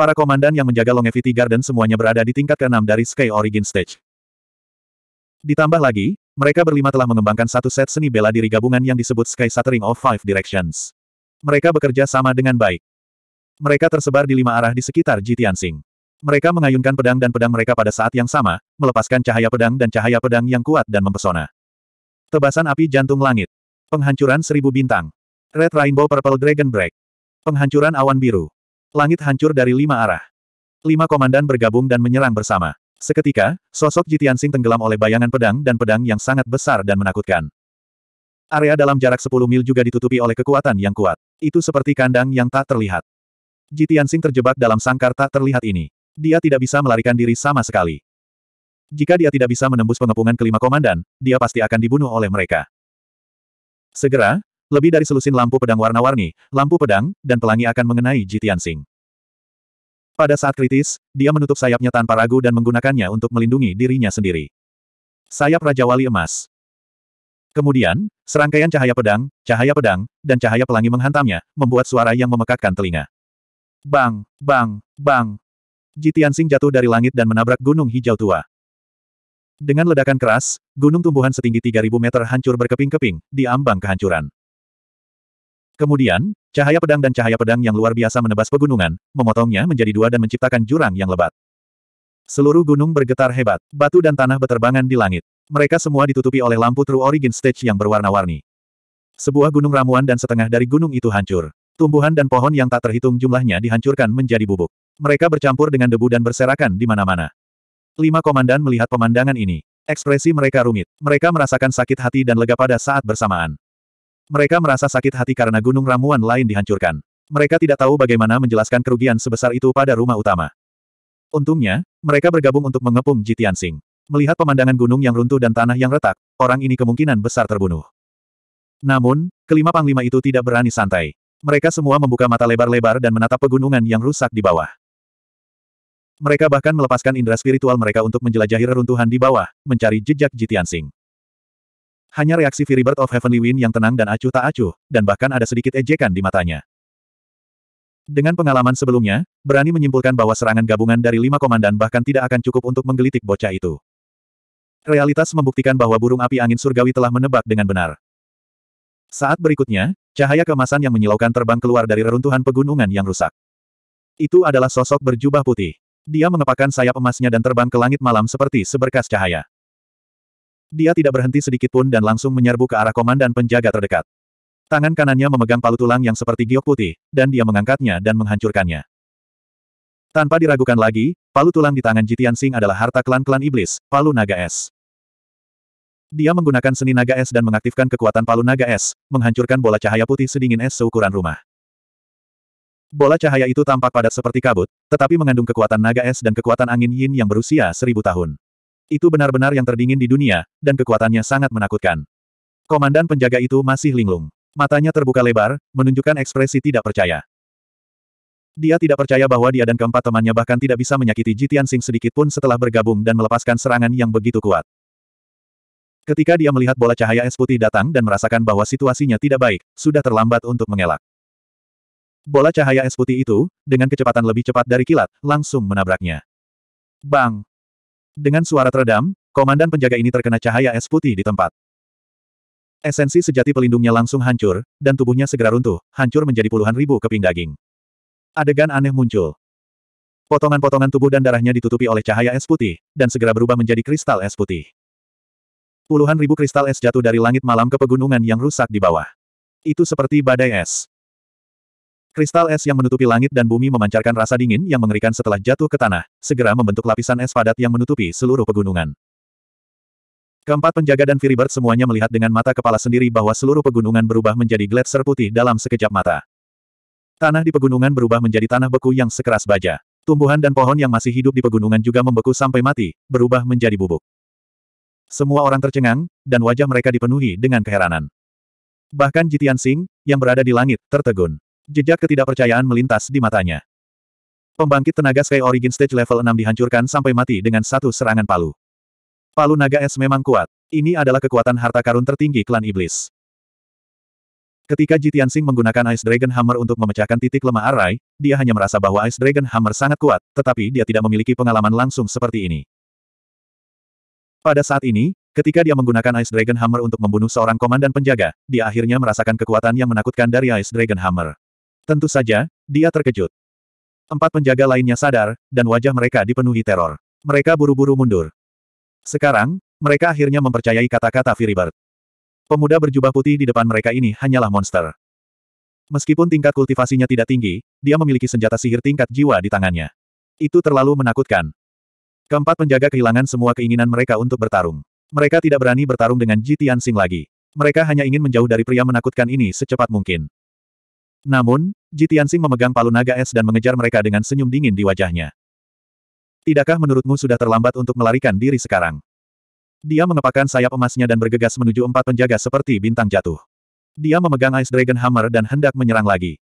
Para komandan yang menjaga Longevity Garden semuanya berada di tingkat ke-6 dari Sky Origin Stage. Ditambah lagi, mereka berlima telah mengembangkan satu set seni bela diri gabungan yang disebut Sky Shattering of Five Directions. Mereka bekerja sama dengan baik. Mereka tersebar di lima arah di sekitar Jitiansing. Mereka mengayunkan pedang dan pedang mereka pada saat yang sama, melepaskan cahaya pedang dan cahaya pedang yang kuat dan mempesona. Tebasan api jantung langit. Penghancuran seribu bintang. Red Rainbow Purple Dragon Break. Penghancuran awan biru. Langit hancur dari lima arah. Lima komandan bergabung dan menyerang bersama. Seketika, sosok Jitiansing tenggelam oleh bayangan pedang dan pedang yang sangat besar dan menakutkan. Area dalam jarak 10 mil juga ditutupi oleh kekuatan yang kuat. Itu seperti kandang yang tak terlihat. Jitiansing terjebak dalam sangkar tak terlihat ini. Dia tidak bisa melarikan diri sama sekali. Jika dia tidak bisa menembus pengepungan kelima komandan, dia pasti akan dibunuh oleh mereka. Segera, lebih dari selusin lampu pedang warna-warni, lampu pedang, dan pelangi akan mengenai Jitian Sing. Pada saat kritis, dia menutup sayapnya tanpa ragu dan menggunakannya untuk melindungi dirinya sendiri. Sayap Raja Wali Emas. Kemudian, serangkaian cahaya pedang, cahaya pedang, dan cahaya pelangi menghantamnya, membuat suara yang memekakkan telinga. Bang, bang, bang. Jitian Sing jatuh dari langit dan menabrak gunung hijau tua. Dengan ledakan keras, gunung tumbuhan setinggi 3000 meter hancur berkeping-keping, diambang kehancuran. Kemudian, cahaya pedang dan cahaya pedang yang luar biasa menebas pegunungan, memotongnya menjadi dua dan menciptakan jurang yang lebat. Seluruh gunung bergetar hebat, batu dan tanah beterbangan di langit. Mereka semua ditutupi oleh lampu True Origin Stage yang berwarna-warni. Sebuah gunung ramuan dan setengah dari gunung itu hancur. Tumbuhan dan pohon yang tak terhitung jumlahnya dihancurkan menjadi bubuk. Mereka bercampur dengan debu dan berserakan di mana-mana. Lima komandan melihat pemandangan ini. Ekspresi mereka rumit. Mereka merasakan sakit hati dan lega pada saat bersamaan. Mereka merasa sakit hati karena gunung ramuan lain dihancurkan. Mereka tidak tahu bagaimana menjelaskan kerugian sebesar itu pada rumah utama. Untungnya, mereka bergabung untuk mengepung Jitian Sing. Melihat pemandangan gunung yang runtuh dan tanah yang retak, orang ini kemungkinan besar terbunuh. Namun, kelima panglima itu tidak berani santai. Mereka semua membuka mata lebar-lebar dan menatap pegunungan yang rusak di bawah. Mereka bahkan melepaskan indera spiritual mereka untuk menjelajahi reruntuhan di bawah, mencari jejak Jitian Sing. Hanya reaksi Bird of Heavenly Wind yang tenang dan acuh tak acuh, dan bahkan ada sedikit ejekan di matanya. Dengan pengalaman sebelumnya, berani menyimpulkan bahwa serangan gabungan dari lima komandan bahkan tidak akan cukup untuk menggelitik bocah itu. Realitas membuktikan bahwa burung api angin surgawi telah menebak dengan benar. Saat berikutnya, cahaya kemasan yang menyilaukan terbang keluar dari reruntuhan pegunungan yang rusak. Itu adalah sosok berjubah putih. Dia mengepakkan sayap emasnya dan terbang ke langit malam seperti seberkas cahaya. Dia tidak berhenti sedikit pun dan langsung menyerbu ke arah komandan penjaga terdekat. Tangan kanannya memegang palu tulang yang seperti giok putih, dan dia mengangkatnya dan menghancurkannya. Tanpa diragukan lagi, palu tulang di tangan Jitian Sing adalah harta klan-klan iblis, palu naga es. Dia menggunakan seni naga es dan mengaktifkan kekuatan palu naga es, menghancurkan bola cahaya putih sedingin es seukuran rumah. Bola cahaya itu tampak padat seperti kabut, tetapi mengandung kekuatan naga es dan kekuatan angin yin yang berusia seribu tahun. Itu benar-benar yang terdingin di dunia, dan kekuatannya sangat menakutkan. Komandan penjaga itu masih linglung. Matanya terbuka lebar, menunjukkan ekspresi tidak percaya. Dia tidak percaya bahwa dia dan keempat temannya bahkan tidak bisa menyakiti Jitian Sing sedikit pun setelah bergabung dan melepaskan serangan yang begitu kuat. Ketika dia melihat bola cahaya es putih datang dan merasakan bahwa situasinya tidak baik, sudah terlambat untuk mengelak. Bola cahaya es putih itu, dengan kecepatan lebih cepat dari kilat, langsung menabraknya. Bang! Dengan suara teredam, komandan penjaga ini terkena cahaya es putih di tempat. Esensi sejati pelindungnya langsung hancur, dan tubuhnya segera runtuh, hancur menjadi puluhan ribu keping daging. Adegan aneh muncul. Potongan-potongan tubuh dan darahnya ditutupi oleh cahaya es putih, dan segera berubah menjadi kristal es putih. Puluhan ribu kristal es jatuh dari langit malam ke pegunungan yang rusak di bawah. Itu seperti badai es. Kristal es yang menutupi langit dan bumi memancarkan rasa dingin yang mengerikan setelah jatuh ke tanah, segera membentuk lapisan es padat yang menutupi seluruh pegunungan. Keempat penjaga dan Firibert semuanya melihat dengan mata kepala sendiri bahwa seluruh pegunungan berubah menjadi gletser putih dalam sekejap mata. Tanah di pegunungan berubah menjadi tanah beku yang sekeras baja. Tumbuhan dan pohon yang masih hidup di pegunungan juga membeku sampai mati, berubah menjadi bubuk. Semua orang tercengang, dan wajah mereka dipenuhi dengan keheranan. Bahkan Jitian Singh yang berada di langit, tertegun. Jejak ketidakpercayaan melintas di matanya. Pembangkit tenaga Sky Origin Stage level 6 dihancurkan sampai mati dengan satu serangan palu. Palu naga es memang kuat. Ini adalah kekuatan harta karun tertinggi klan iblis. Ketika Jitian Jitiansing menggunakan Ice Dragon Hammer untuk memecahkan titik lemah Arai, dia hanya merasa bahwa Ice Dragon Hammer sangat kuat, tetapi dia tidak memiliki pengalaman langsung seperti ini. Pada saat ini, ketika dia menggunakan Ice Dragon Hammer untuk membunuh seorang komandan penjaga, dia akhirnya merasakan kekuatan yang menakutkan dari Ice Dragon Hammer. Tentu saja, dia terkejut. Empat penjaga lainnya sadar, dan wajah mereka dipenuhi teror. Mereka buru-buru mundur. Sekarang, mereka akhirnya mempercayai kata-kata Firibert. Pemuda berjubah putih di depan mereka ini hanyalah monster. Meskipun tingkat kultivasinya tidak tinggi, dia memiliki senjata sihir tingkat jiwa di tangannya. Itu terlalu menakutkan. Keempat penjaga kehilangan semua keinginan mereka untuk bertarung. Mereka tidak berani bertarung dengan Jitian Sing lagi. Mereka hanya ingin menjauh dari pria menakutkan ini secepat mungkin. Namun, Ji memegang palu naga es dan mengejar mereka dengan senyum dingin di wajahnya. Tidakkah menurutmu sudah terlambat untuk melarikan diri sekarang? Dia mengepakkan sayap emasnya dan bergegas menuju empat penjaga seperti bintang jatuh. Dia memegang Ice Dragon Hammer dan hendak menyerang lagi.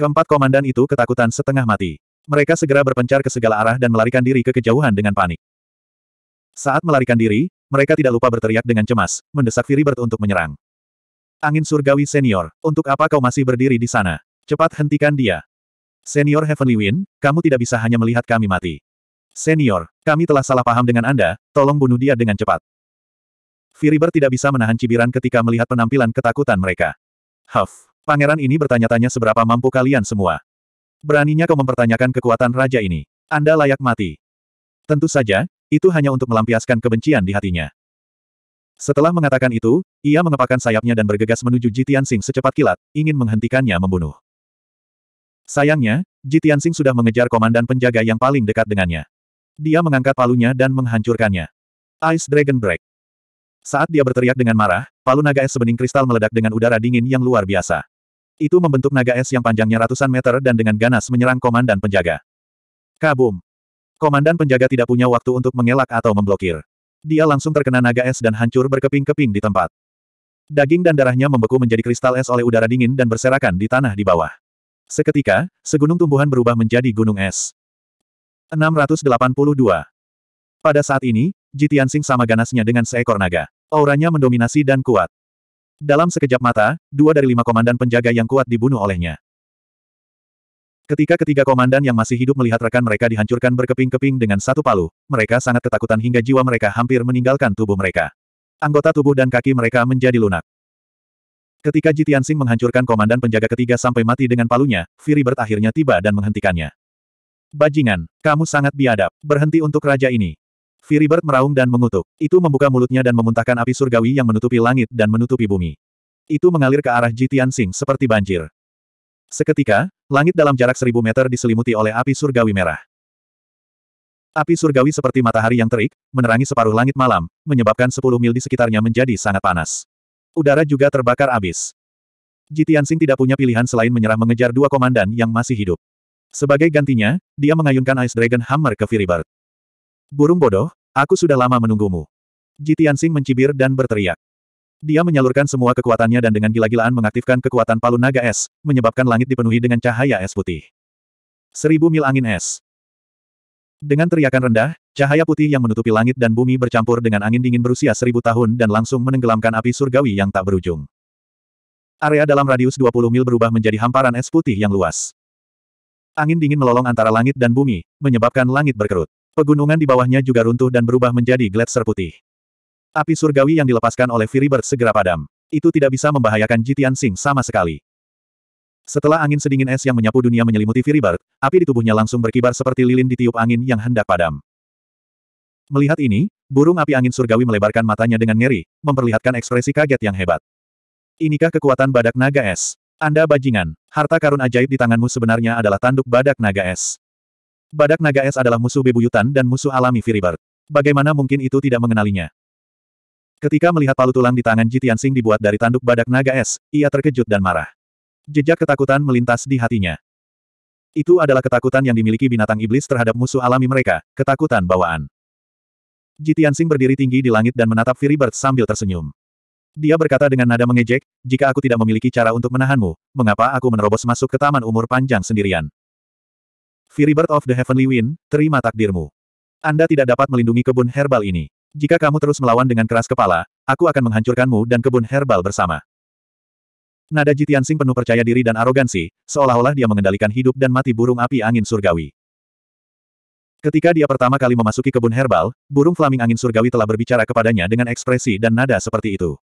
Keempat komandan itu ketakutan setengah mati. Mereka segera berpencar ke segala arah dan melarikan diri ke kejauhan dengan panik. Saat melarikan diri, mereka tidak lupa berteriak dengan cemas, mendesak Firibert untuk menyerang. Angin surgawi senior, untuk apa kau masih berdiri di sana? Cepat hentikan dia. Senior Heavenly Wind, kamu tidak bisa hanya melihat kami mati. Senior, kami telah salah paham dengan Anda, tolong bunuh dia dengan cepat. Firiber tidak bisa menahan cibiran ketika melihat penampilan ketakutan mereka. Huff, pangeran ini bertanya-tanya seberapa mampu kalian semua. Beraninya kau mempertanyakan kekuatan raja ini. Anda layak mati. Tentu saja, itu hanya untuk melampiaskan kebencian di hatinya. Setelah mengatakan itu, ia mengepakkan sayapnya dan bergegas menuju Sing secepat kilat, ingin menghentikannya membunuh. Sayangnya, Sing sudah mengejar komandan penjaga yang paling dekat dengannya. Dia mengangkat palunya dan menghancurkannya. Ice Dragon Break. Saat dia berteriak dengan marah, palu naga es sebening kristal meledak dengan udara dingin yang luar biasa. Itu membentuk naga es yang panjangnya ratusan meter dan dengan ganas menyerang komandan penjaga. Kabum! Komandan penjaga tidak punya waktu untuk mengelak atau memblokir. Dia langsung terkena naga es dan hancur berkeping-keping di tempat. Daging dan darahnya membeku menjadi kristal es oleh udara dingin dan berserakan di tanah di bawah. Seketika, segunung tumbuhan berubah menjadi gunung es. 682. Pada saat ini, Jitian Sing sama ganasnya dengan seekor naga. Auranya mendominasi dan kuat. Dalam sekejap mata, dua dari lima komandan penjaga yang kuat dibunuh olehnya. Ketika ketiga komandan yang masih hidup melihat rekan mereka dihancurkan berkeping-keping dengan satu palu, mereka sangat ketakutan hingga jiwa mereka hampir meninggalkan tubuh mereka. Anggota tubuh dan kaki mereka menjadi lunak. Ketika Jitian Sing menghancurkan komandan penjaga ketiga sampai mati dengan palunya, Firibert akhirnya tiba dan menghentikannya. Bajingan, kamu sangat biadab, berhenti untuk raja ini. Firibert meraung dan mengutuk. Itu membuka mulutnya dan memuntahkan api surgawi yang menutupi langit dan menutupi bumi. Itu mengalir ke arah Jitian Sing seperti banjir. Seketika, langit dalam jarak seribu meter diselimuti oleh api surgawi merah. Api surgawi seperti matahari yang terik, menerangi separuh langit malam, menyebabkan sepuluh mil di sekitarnya menjadi sangat panas. Udara juga terbakar abis. Jitian Sing tidak punya pilihan selain menyerah mengejar dua komandan yang masih hidup. Sebagai gantinya, dia mengayunkan Ice Dragon Hammer ke Firibird. Burung bodoh, aku sudah lama menunggumu. Jitian Sing mencibir dan berteriak. Dia menyalurkan semua kekuatannya dan dengan gila-gilaan mengaktifkan kekuatan palu naga es, menyebabkan langit dipenuhi dengan cahaya es putih. Seribu mil angin es. Dengan teriakan rendah, cahaya putih yang menutupi langit dan bumi bercampur dengan angin dingin berusia seribu tahun dan langsung menenggelamkan api surgawi yang tak berujung. Area dalam radius 20 mil berubah menjadi hamparan es putih yang luas. Angin dingin melolong antara langit dan bumi, menyebabkan langit berkerut. Pegunungan di bawahnya juga runtuh dan berubah menjadi gletser putih. Api surgawi yang dilepaskan oleh Firibert segera padam. Itu tidak bisa membahayakan Jitian Sing sama sekali. Setelah angin sedingin es yang menyapu dunia menyelimuti Firibert, api di tubuhnya langsung berkibar seperti lilin di tiup angin yang hendak padam. Melihat ini, burung api angin surgawi melebarkan matanya dengan ngeri, memperlihatkan ekspresi kaget yang hebat. Inikah kekuatan badak naga es? Anda bajingan, harta karun ajaib di tanganmu sebenarnya adalah tanduk badak naga es. Badak naga es adalah musuh bebuyutan dan musuh alami Firibert. Bagaimana mungkin itu tidak mengenalinya? Ketika melihat palu tulang di tangan Jitian Tianxing dibuat dari tanduk badak naga es, ia terkejut dan marah. Jejak ketakutan melintas di hatinya. Itu adalah ketakutan yang dimiliki binatang iblis terhadap musuh alami mereka, ketakutan bawaan. Jitian Tianxing berdiri tinggi di langit dan menatap Firibird sambil tersenyum. Dia berkata dengan nada mengejek, jika aku tidak memiliki cara untuk menahanmu, mengapa aku menerobos masuk ke taman umur panjang sendirian? Firibert of the Heavenly Wind, terima takdirmu. Anda tidak dapat melindungi kebun herbal ini. Jika kamu terus melawan dengan keras kepala, aku akan menghancurkanmu dan kebun herbal bersama. Nada Jitiansing penuh percaya diri dan arogansi, seolah-olah dia mengendalikan hidup dan mati burung api angin surgawi. Ketika dia pertama kali memasuki kebun herbal, burung flaming angin surgawi telah berbicara kepadanya dengan ekspresi dan nada seperti itu.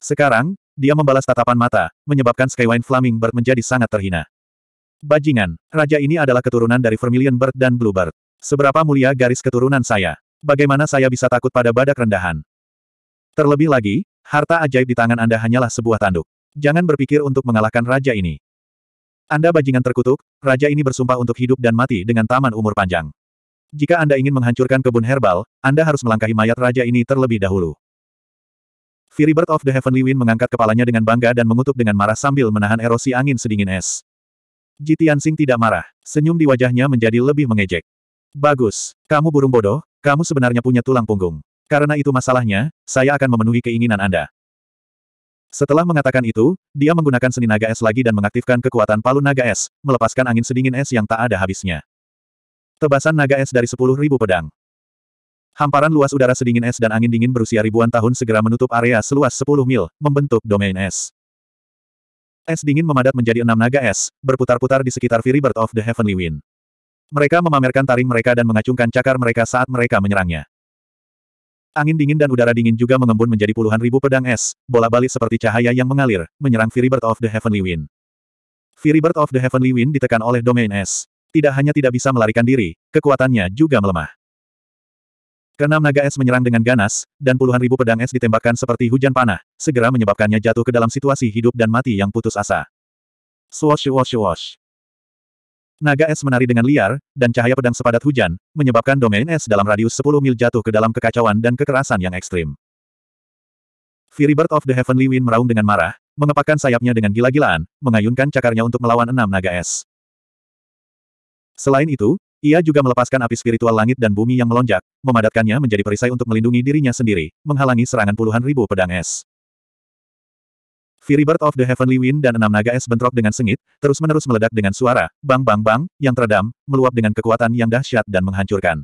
Sekarang, dia membalas tatapan mata, menyebabkan Skywind Flaming Bird menjadi sangat terhina. Bajingan, raja ini adalah keturunan dari Vermilion Bird dan Bluebird. Seberapa mulia garis keturunan saya? bagaimana saya bisa takut pada badak rendahan? Terlebih lagi, harta ajaib di tangan Anda hanyalah sebuah tanduk. Jangan berpikir untuk mengalahkan raja ini. Anda bajingan terkutuk, raja ini bersumpah untuk hidup dan mati dengan taman umur panjang. Jika Anda ingin menghancurkan kebun herbal, Anda harus melangkahi mayat raja ini terlebih dahulu. Firibird of the Heavenly Wind mengangkat kepalanya dengan bangga dan mengutuk dengan marah sambil menahan erosi angin sedingin es. Jitian Sing tidak marah, senyum di wajahnya menjadi lebih mengejek. Bagus, kamu burung bodoh, kamu sebenarnya punya tulang punggung. Karena itu masalahnya, saya akan memenuhi keinginan Anda. Setelah mengatakan itu, dia menggunakan seni naga es lagi dan mengaktifkan kekuatan palu naga es, melepaskan angin sedingin es yang tak ada habisnya. Tebasan naga es dari sepuluh ribu pedang. Hamparan luas udara sedingin es dan angin dingin berusia ribuan tahun segera menutup area seluas sepuluh mil, membentuk domain es. Es dingin memadat menjadi enam naga es, berputar-putar di sekitar Firibird of the Heavenly Wind. Mereka memamerkan taring mereka dan mengacungkan cakar mereka saat mereka menyerangnya. Angin dingin dan udara dingin juga mengembun menjadi puluhan ribu pedang es, bola balik seperti cahaya yang mengalir, menyerang Fury of the Heavenly Wind. Fury of the Heavenly Wind ditekan oleh domain es. Tidak hanya tidak bisa melarikan diri, kekuatannya juga melemah. Kenam naga es menyerang dengan ganas, dan puluhan ribu pedang es ditembakkan seperti hujan panah, segera menyebabkannya jatuh ke dalam situasi hidup dan mati yang putus asa. Swash swash swash. Naga es menari dengan liar, dan cahaya pedang sepadat hujan, menyebabkan domain es dalam radius 10 mil jatuh ke dalam kekacauan dan kekerasan yang ekstrim. Fury Bird of the Heavenly Wind meraung dengan marah, mengepakkan sayapnya dengan gila-gilaan, mengayunkan cakarnya untuk melawan enam naga es. Selain itu, ia juga melepaskan api spiritual langit dan bumi yang melonjak, memadatkannya menjadi perisai untuk melindungi dirinya sendiri, menghalangi serangan puluhan ribu pedang es. Fury Bird of the Heavenly Wind dan enam naga es bentrok dengan sengit, terus-menerus meledak dengan suara, bang-bang-bang, yang teredam, meluap dengan kekuatan yang dahsyat dan menghancurkan.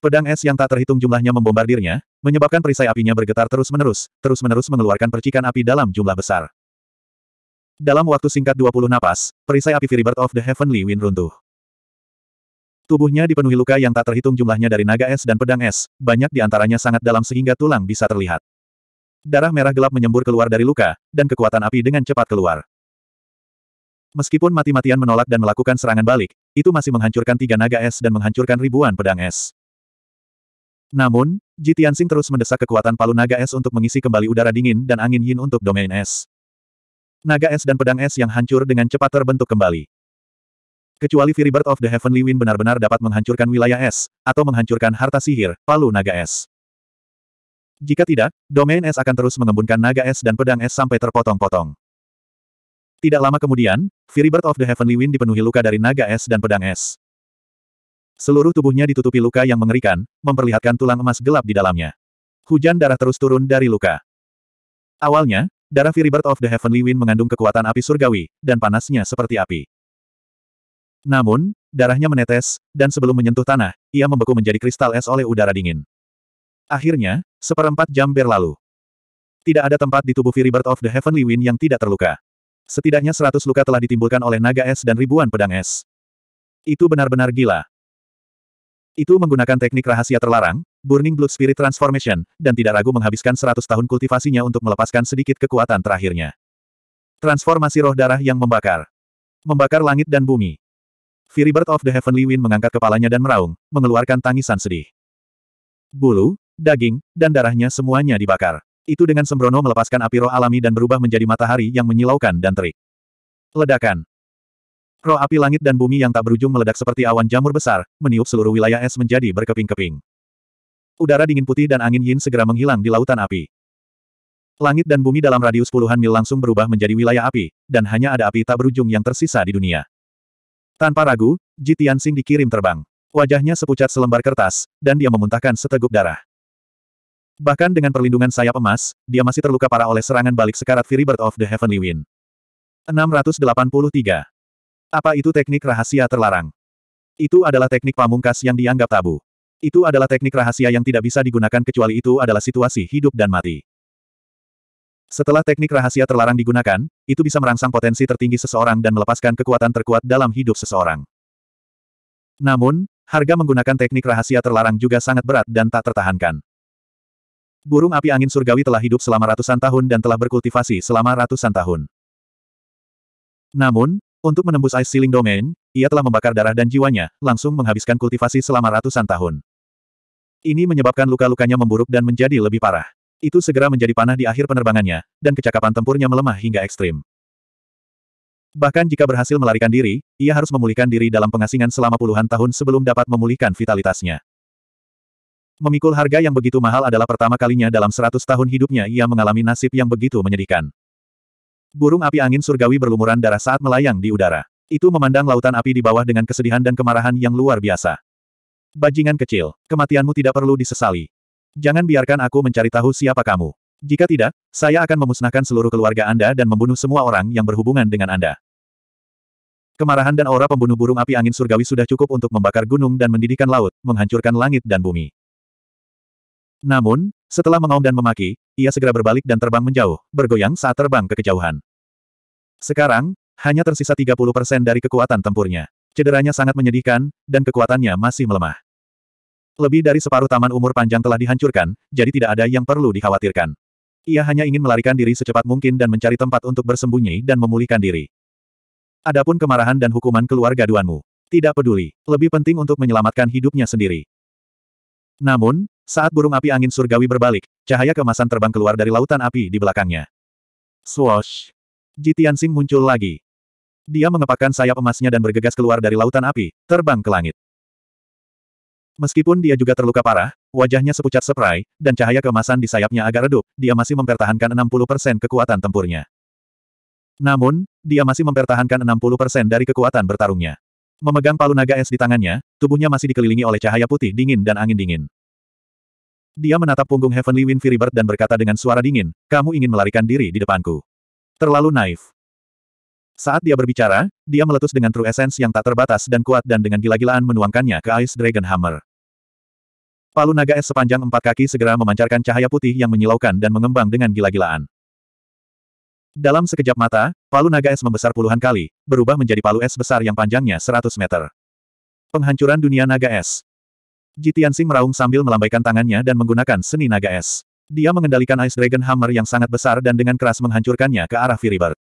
Pedang es yang tak terhitung jumlahnya membombardirnya, menyebabkan perisai apinya bergetar terus-menerus, terus-menerus mengeluarkan percikan api dalam jumlah besar. Dalam waktu singkat 20 napas, perisai api Bird of the Heavenly Wind runtuh. Tubuhnya dipenuhi luka yang tak terhitung jumlahnya dari naga es dan pedang es, banyak di antaranya sangat dalam sehingga tulang bisa terlihat. Darah merah gelap menyembur keluar dari luka, dan kekuatan api dengan cepat keluar. Meskipun mati-matian menolak dan melakukan serangan balik, itu masih menghancurkan tiga naga es dan menghancurkan ribuan pedang es. Namun, Ji terus mendesak kekuatan palu naga es untuk mengisi kembali udara dingin dan angin yin untuk domain es. Naga es dan pedang es yang hancur dengan cepat terbentuk kembali. Kecuali Fury of the Heavenly Wind benar-benar dapat menghancurkan wilayah es, atau menghancurkan harta sihir, palu naga es. Jika tidak, domain es akan terus mengembunkan naga es dan pedang es sampai terpotong-potong. Tidak lama kemudian, Firibert of the Heavenly Wind dipenuhi luka dari naga es dan pedang es. Seluruh tubuhnya ditutupi luka yang mengerikan, memperlihatkan tulang emas gelap di dalamnya. Hujan darah terus turun dari luka. Awalnya, darah Firibert of the Heavenly Wind mengandung kekuatan api surgawi, dan panasnya seperti api. Namun, darahnya menetes, dan sebelum menyentuh tanah, ia membeku menjadi kristal es oleh udara dingin. Akhirnya, seperempat jam berlalu. Tidak ada tempat di tubuh Bird of the Heavenly Wind yang tidak terluka. Setidaknya seratus luka telah ditimbulkan oleh naga es dan ribuan pedang es. Itu benar-benar gila. Itu menggunakan teknik rahasia terlarang, Burning Blood Spirit Transformation, dan tidak ragu menghabiskan seratus tahun kultivasinya untuk melepaskan sedikit kekuatan terakhirnya. Transformasi roh darah yang membakar. Membakar langit dan bumi. Bird of the Heavenly Wind mengangkat kepalanya dan meraung, mengeluarkan tangisan sedih. Bulu, daging, dan darahnya semuanya dibakar. Itu dengan sembrono melepaskan api roh alami dan berubah menjadi matahari yang menyilaukan dan terik. Ledakan. Roh api langit dan bumi yang tak berujung meledak seperti awan jamur besar, meniup seluruh wilayah es menjadi berkeping-keping. Udara dingin putih dan angin yin segera menghilang di lautan api. Langit dan bumi dalam radius puluhan mil langsung berubah menjadi wilayah api, dan hanya ada api tak berujung yang tersisa di dunia. Tanpa ragu, Jitian Sing dikirim terbang. Wajahnya sepucat selembar kertas, dan dia memuntahkan seteguk darah. Bahkan dengan perlindungan sayap emas, dia masih terluka parah oleh serangan balik sekarat Fury Bird of the Heavenly Wind. 683. Apa itu teknik rahasia terlarang? Itu adalah teknik pamungkas yang dianggap tabu. Itu adalah teknik rahasia yang tidak bisa digunakan kecuali itu adalah situasi hidup dan mati. Setelah teknik rahasia terlarang digunakan, itu bisa merangsang potensi tertinggi seseorang dan melepaskan kekuatan terkuat dalam hidup seseorang. Namun, harga menggunakan teknik rahasia terlarang juga sangat berat dan tak tertahankan. Burung api angin surgawi telah hidup selama ratusan tahun dan telah berkultivasi selama ratusan tahun. Namun, untuk menembus Ice ceiling Domain, ia telah membakar darah dan jiwanya, langsung menghabiskan kultivasi selama ratusan tahun. Ini menyebabkan luka-lukanya memburuk dan menjadi lebih parah. Itu segera menjadi panah di akhir penerbangannya, dan kecakapan tempurnya melemah hingga ekstrim. Bahkan jika berhasil melarikan diri, ia harus memulihkan diri dalam pengasingan selama puluhan tahun sebelum dapat memulihkan vitalitasnya. Memikul harga yang begitu mahal adalah pertama kalinya dalam seratus tahun hidupnya ia mengalami nasib yang begitu menyedihkan. Burung api angin surgawi berlumuran darah saat melayang di udara. Itu memandang lautan api di bawah dengan kesedihan dan kemarahan yang luar biasa. Bajingan kecil, kematianmu tidak perlu disesali. Jangan biarkan aku mencari tahu siapa kamu. Jika tidak, saya akan memusnahkan seluruh keluarga Anda dan membunuh semua orang yang berhubungan dengan Anda. Kemarahan dan aura pembunuh burung api angin surgawi sudah cukup untuk membakar gunung dan mendidihkan laut, menghancurkan langit dan bumi. Namun, setelah mengaum dan memaki, ia segera berbalik dan terbang menjauh, bergoyang saat terbang ke kejauhan. Sekarang, hanya tersisa 30% dari kekuatan tempurnya. Cederanya sangat menyedihkan, dan kekuatannya masih melemah. Lebih dari separuh taman umur panjang telah dihancurkan, jadi tidak ada yang perlu dikhawatirkan. Ia hanya ingin melarikan diri secepat mungkin dan mencari tempat untuk bersembunyi dan memulihkan diri. Adapun kemarahan dan hukuman keluarga Duanmu. Tidak peduli, lebih penting untuk menyelamatkan hidupnya sendiri. Namun, saat burung api angin surgawi berbalik, cahaya kemasan terbang keluar dari lautan api di belakangnya. Swoosh! Jitian Sing muncul lagi. Dia mengepakkan sayap emasnya dan bergegas keluar dari lautan api, terbang ke langit. Meskipun dia juga terluka parah, wajahnya sepucat seprai, dan cahaya kemasan di sayapnya agak redup, dia masih mempertahankan 60% kekuatan tempurnya. Namun, dia masih mempertahankan 60% dari kekuatan bertarungnya. Memegang palu naga es di tangannya, tubuhnya masih dikelilingi oleh cahaya putih dingin dan angin dingin. Dia menatap punggung Heavenly Wind Firibird dan berkata dengan suara dingin, kamu ingin melarikan diri di depanku. Terlalu naif. Saat dia berbicara, dia meletus dengan true essence yang tak terbatas dan kuat dan dengan gila-gilaan menuangkannya ke Ice Dragon Hammer. Palu naga es sepanjang empat kaki segera memancarkan cahaya putih yang menyilaukan dan mengembang dengan gila-gilaan. Dalam sekejap mata, palu naga es membesar puluhan kali, berubah menjadi palu es besar yang panjangnya 100 meter. Penghancuran dunia naga es. Jitiansing meraung sambil melambaikan tangannya dan menggunakan seni naga es. Dia mengendalikan Ice Dragon Hammer yang sangat besar dan dengan keras menghancurkannya ke arah Firibird.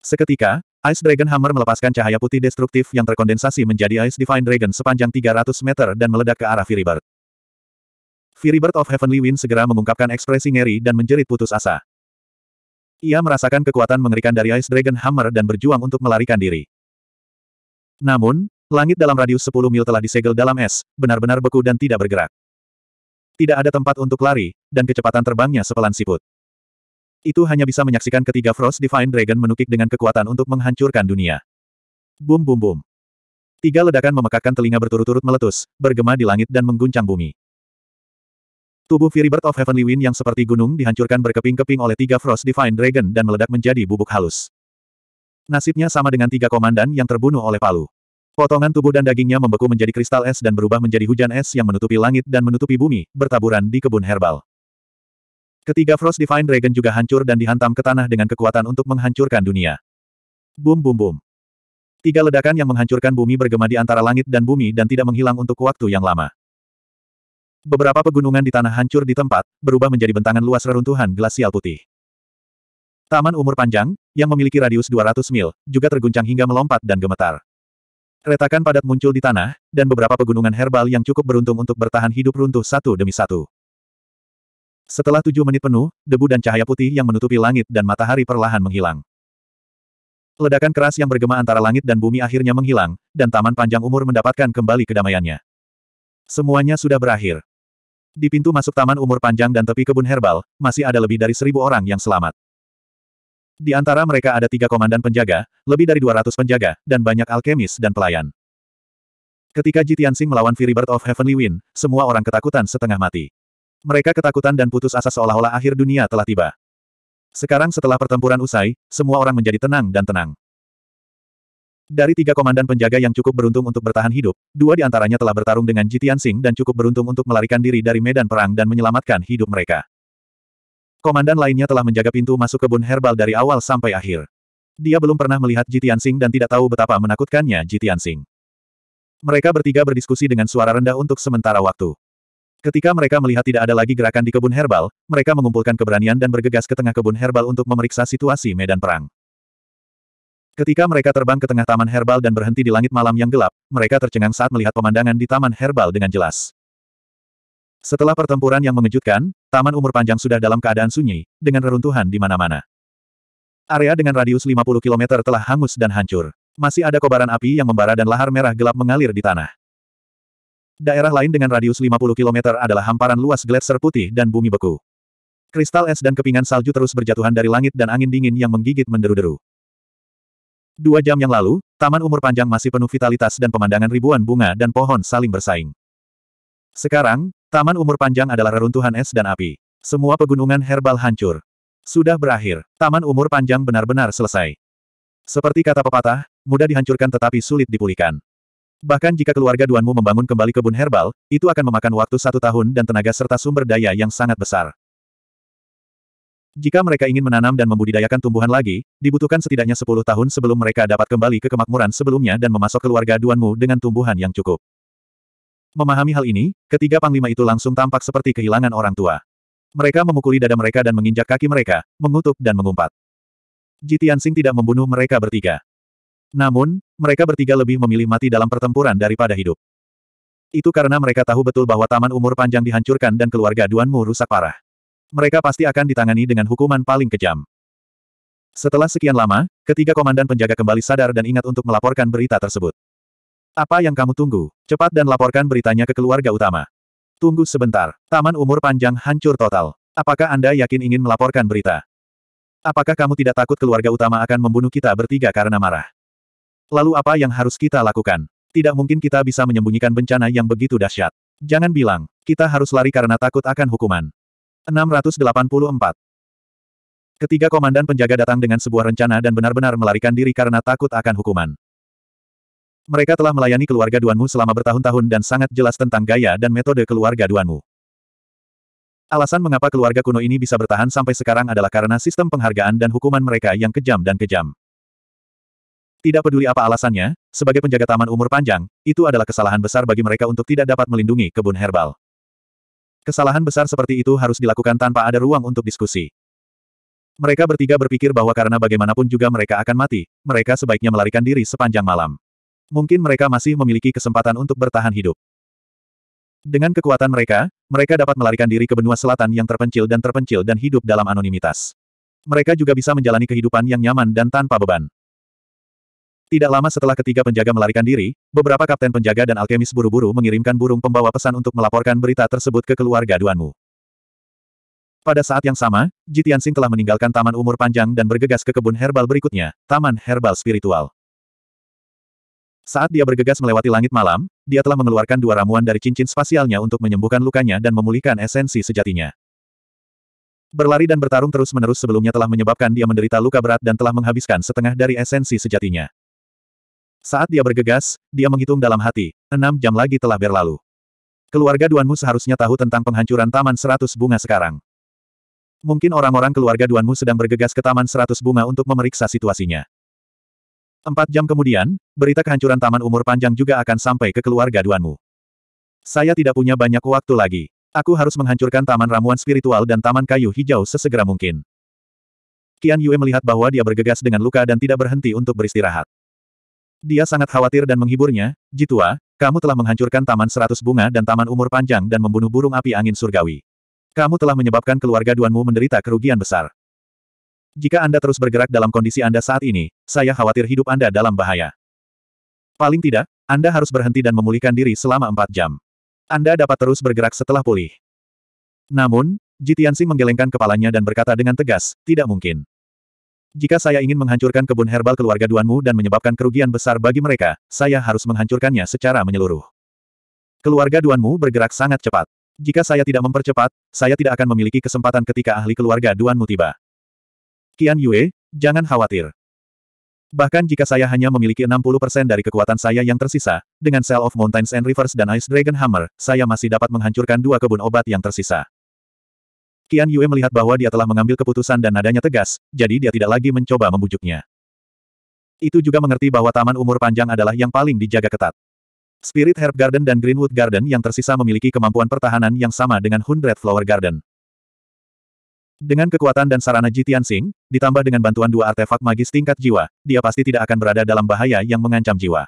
Seketika, Ice Dragon Hammer melepaskan cahaya putih destruktif yang terkondensasi menjadi Ice Divine Dragon sepanjang 300 meter dan meledak ke arah Firibird. Firibird of Heavenly Wind segera mengungkapkan ekspresi ngeri dan menjerit putus asa. Ia merasakan kekuatan mengerikan dari Ice Dragon Hammer dan berjuang untuk melarikan diri. Namun, Langit dalam radius 10 mil telah disegel dalam es, benar-benar beku dan tidak bergerak. Tidak ada tempat untuk lari, dan kecepatan terbangnya sepelan siput. Itu hanya bisa menyaksikan ketiga Frost Divine Dragon menukik dengan kekuatan untuk menghancurkan dunia. Bum bum bum. Tiga ledakan memekakkan telinga berturut-turut meletus, bergema di langit dan mengguncang bumi. Tubuh Firibert of Heavenly Wind yang seperti gunung dihancurkan berkeping-keping oleh tiga Frost Divine Dragon dan meledak menjadi bubuk halus. Nasibnya sama dengan tiga komandan yang terbunuh oleh Palu. Potongan tubuh dan dagingnya membeku menjadi kristal es dan berubah menjadi hujan es yang menutupi langit dan menutupi bumi, bertaburan di kebun herbal. Ketiga Frost Divine Dragon juga hancur dan dihantam ke tanah dengan kekuatan untuk menghancurkan dunia. Bum bum bum. Tiga ledakan yang menghancurkan bumi bergema di antara langit dan bumi dan tidak menghilang untuk waktu yang lama. Beberapa pegunungan di tanah hancur di tempat, berubah menjadi bentangan luas reruntuhan glasial putih. Taman umur panjang, yang memiliki radius 200 mil, juga terguncang hingga melompat dan gemetar. Retakan padat muncul di tanah, dan beberapa pegunungan herbal yang cukup beruntung untuk bertahan hidup runtuh satu demi satu. Setelah tujuh menit penuh, debu dan cahaya putih yang menutupi langit dan matahari perlahan menghilang. Ledakan keras yang bergema antara langit dan bumi akhirnya menghilang, dan taman panjang umur mendapatkan kembali kedamaiannya. Semuanya sudah berakhir. Di pintu masuk taman umur panjang dan tepi kebun herbal, masih ada lebih dari seribu orang yang selamat. Di antara mereka ada tiga komandan penjaga, lebih dari 200 penjaga, dan banyak alkemis dan pelayan. Ketika Sing melawan Firibert of Heavenly Wind, semua orang ketakutan setengah mati. Mereka ketakutan dan putus asa seolah-olah akhir dunia telah tiba. Sekarang setelah pertempuran usai, semua orang menjadi tenang dan tenang. Dari tiga komandan penjaga yang cukup beruntung untuk bertahan hidup, dua di antaranya telah bertarung dengan Jitian Sing dan cukup beruntung untuk melarikan diri dari medan perang dan menyelamatkan hidup mereka. Komandan lainnya telah menjaga pintu masuk kebun herbal dari awal sampai akhir. Dia belum pernah melihat Jitian Sing dan tidak tahu betapa menakutkannya Jitian Sing. Mereka bertiga berdiskusi dengan suara rendah untuk sementara waktu. Ketika mereka melihat tidak ada lagi gerakan di kebun herbal, mereka mengumpulkan keberanian dan bergegas ke tengah kebun herbal untuk memeriksa situasi medan perang. Ketika mereka terbang ke tengah taman herbal dan berhenti di langit malam yang gelap, mereka tercengang saat melihat pemandangan di taman herbal dengan jelas. Setelah pertempuran yang mengejutkan, Taman umur panjang sudah dalam keadaan sunyi, dengan reruntuhan di mana-mana. Area dengan radius 50 km telah hangus dan hancur. Masih ada kobaran api yang membara dan lahar merah gelap mengalir di tanah. Daerah lain dengan radius 50 km adalah hamparan luas gletser putih dan bumi beku. Kristal es dan kepingan salju terus berjatuhan dari langit dan angin dingin yang menggigit menderu-deru. Dua jam yang lalu, taman umur panjang masih penuh vitalitas dan pemandangan ribuan bunga dan pohon saling bersaing. Sekarang, Taman umur panjang adalah reruntuhan es dan api. Semua pegunungan herbal hancur. Sudah berakhir, taman umur panjang benar-benar selesai. Seperti kata pepatah, mudah dihancurkan tetapi sulit dipulihkan. Bahkan jika keluarga Duanmu membangun kembali kebun herbal, itu akan memakan waktu satu tahun dan tenaga serta sumber daya yang sangat besar. Jika mereka ingin menanam dan membudidayakan tumbuhan lagi, dibutuhkan setidaknya 10 tahun sebelum mereka dapat kembali ke kemakmuran sebelumnya dan memasok keluarga Duanmu dengan tumbuhan yang cukup. Memahami hal ini, ketiga panglima itu langsung tampak seperti kehilangan orang tua. Mereka memukuli dada mereka dan menginjak kaki mereka, mengutuk dan mengumpat. Jitiansing tidak membunuh mereka bertiga. Namun, mereka bertiga lebih memilih mati dalam pertempuran daripada hidup. Itu karena mereka tahu betul bahwa taman umur panjang dihancurkan dan keluarga Duanmu rusak parah. Mereka pasti akan ditangani dengan hukuman paling kejam. Setelah sekian lama, ketiga komandan penjaga kembali sadar dan ingat untuk melaporkan berita tersebut. Apa yang kamu tunggu? Cepat dan laporkan beritanya ke keluarga utama. Tunggu sebentar. Taman umur panjang hancur total. Apakah Anda yakin ingin melaporkan berita? Apakah kamu tidak takut keluarga utama akan membunuh kita bertiga karena marah? Lalu apa yang harus kita lakukan? Tidak mungkin kita bisa menyembunyikan bencana yang begitu dahsyat. Jangan bilang, kita harus lari karena takut akan hukuman. 684. Ketiga komandan penjaga datang dengan sebuah rencana dan benar-benar melarikan diri karena takut akan hukuman. Mereka telah melayani keluarga Duanmu selama bertahun-tahun dan sangat jelas tentang gaya dan metode keluarga Duanmu. Alasan mengapa keluarga kuno ini bisa bertahan sampai sekarang adalah karena sistem penghargaan dan hukuman mereka yang kejam dan kejam. Tidak peduli apa alasannya, sebagai penjaga taman umur panjang, itu adalah kesalahan besar bagi mereka untuk tidak dapat melindungi kebun herbal. Kesalahan besar seperti itu harus dilakukan tanpa ada ruang untuk diskusi. Mereka bertiga berpikir bahwa karena bagaimanapun juga mereka akan mati, mereka sebaiknya melarikan diri sepanjang malam mungkin mereka masih memiliki kesempatan untuk bertahan hidup. Dengan kekuatan mereka, mereka dapat melarikan diri ke benua selatan yang terpencil dan terpencil dan hidup dalam anonimitas. Mereka juga bisa menjalani kehidupan yang nyaman dan tanpa beban. Tidak lama setelah ketiga penjaga melarikan diri, beberapa kapten penjaga dan alkemis buru-buru mengirimkan burung pembawa pesan untuk melaporkan berita tersebut ke keluarga Duanmu. Pada saat yang sama, Jitian Sing telah meninggalkan taman umur panjang dan bergegas ke kebun herbal berikutnya, Taman Herbal Spiritual. Saat dia bergegas melewati langit malam, dia telah mengeluarkan dua ramuan dari cincin spasialnya untuk menyembuhkan lukanya dan memulihkan esensi sejatinya. Berlari dan bertarung terus-menerus sebelumnya telah menyebabkan dia menderita luka berat dan telah menghabiskan setengah dari esensi sejatinya. Saat dia bergegas, dia menghitung dalam hati, enam jam lagi telah berlalu. Keluarga Duanmu seharusnya tahu tentang penghancuran Taman Seratus Bunga sekarang. Mungkin orang-orang keluarga Duanmu sedang bergegas ke Taman Seratus Bunga untuk memeriksa situasinya. Empat jam kemudian, berita kehancuran Taman Umur Panjang juga akan sampai ke keluarga Duanmu. Saya tidak punya banyak waktu lagi. Aku harus menghancurkan Taman Ramuan Spiritual dan Taman Kayu Hijau sesegera mungkin. Qian Yue melihat bahwa dia bergegas dengan luka dan tidak berhenti untuk beristirahat. Dia sangat khawatir dan menghiburnya, Jitua, kamu telah menghancurkan Taman Seratus Bunga dan Taman Umur Panjang dan membunuh burung api angin surgawi. Kamu telah menyebabkan keluarga Duanmu menderita kerugian besar. Jika Anda terus bergerak dalam kondisi Anda saat ini, saya khawatir hidup Anda dalam bahaya. Paling tidak, Anda harus berhenti dan memulihkan diri selama 4 jam. Anda dapat terus bergerak setelah pulih. Namun, Jitiansing menggelengkan kepalanya dan berkata dengan tegas, tidak mungkin. Jika saya ingin menghancurkan kebun herbal keluarga Duanmu dan menyebabkan kerugian besar bagi mereka, saya harus menghancurkannya secara menyeluruh. Keluarga Duanmu bergerak sangat cepat. Jika saya tidak mempercepat, saya tidak akan memiliki kesempatan ketika ahli keluarga Duanmu tiba. Qian Yue, jangan khawatir. Bahkan jika saya hanya memiliki 60% dari kekuatan saya yang tersisa, dengan Cell of Mountains and Rivers dan Ice Dragon Hammer, saya masih dapat menghancurkan dua kebun obat yang tersisa. Qian Yue melihat bahwa dia telah mengambil keputusan dan nadanya tegas, jadi dia tidak lagi mencoba membujuknya. Itu juga mengerti bahwa taman umur panjang adalah yang paling dijaga ketat. Spirit Herb Garden dan Greenwood Garden yang tersisa memiliki kemampuan pertahanan yang sama dengan Hundred Flower Garden. Dengan kekuatan dan sarana Jitian Tianxing, ditambah dengan bantuan dua artefak magis tingkat jiwa, dia pasti tidak akan berada dalam bahaya yang mengancam jiwa.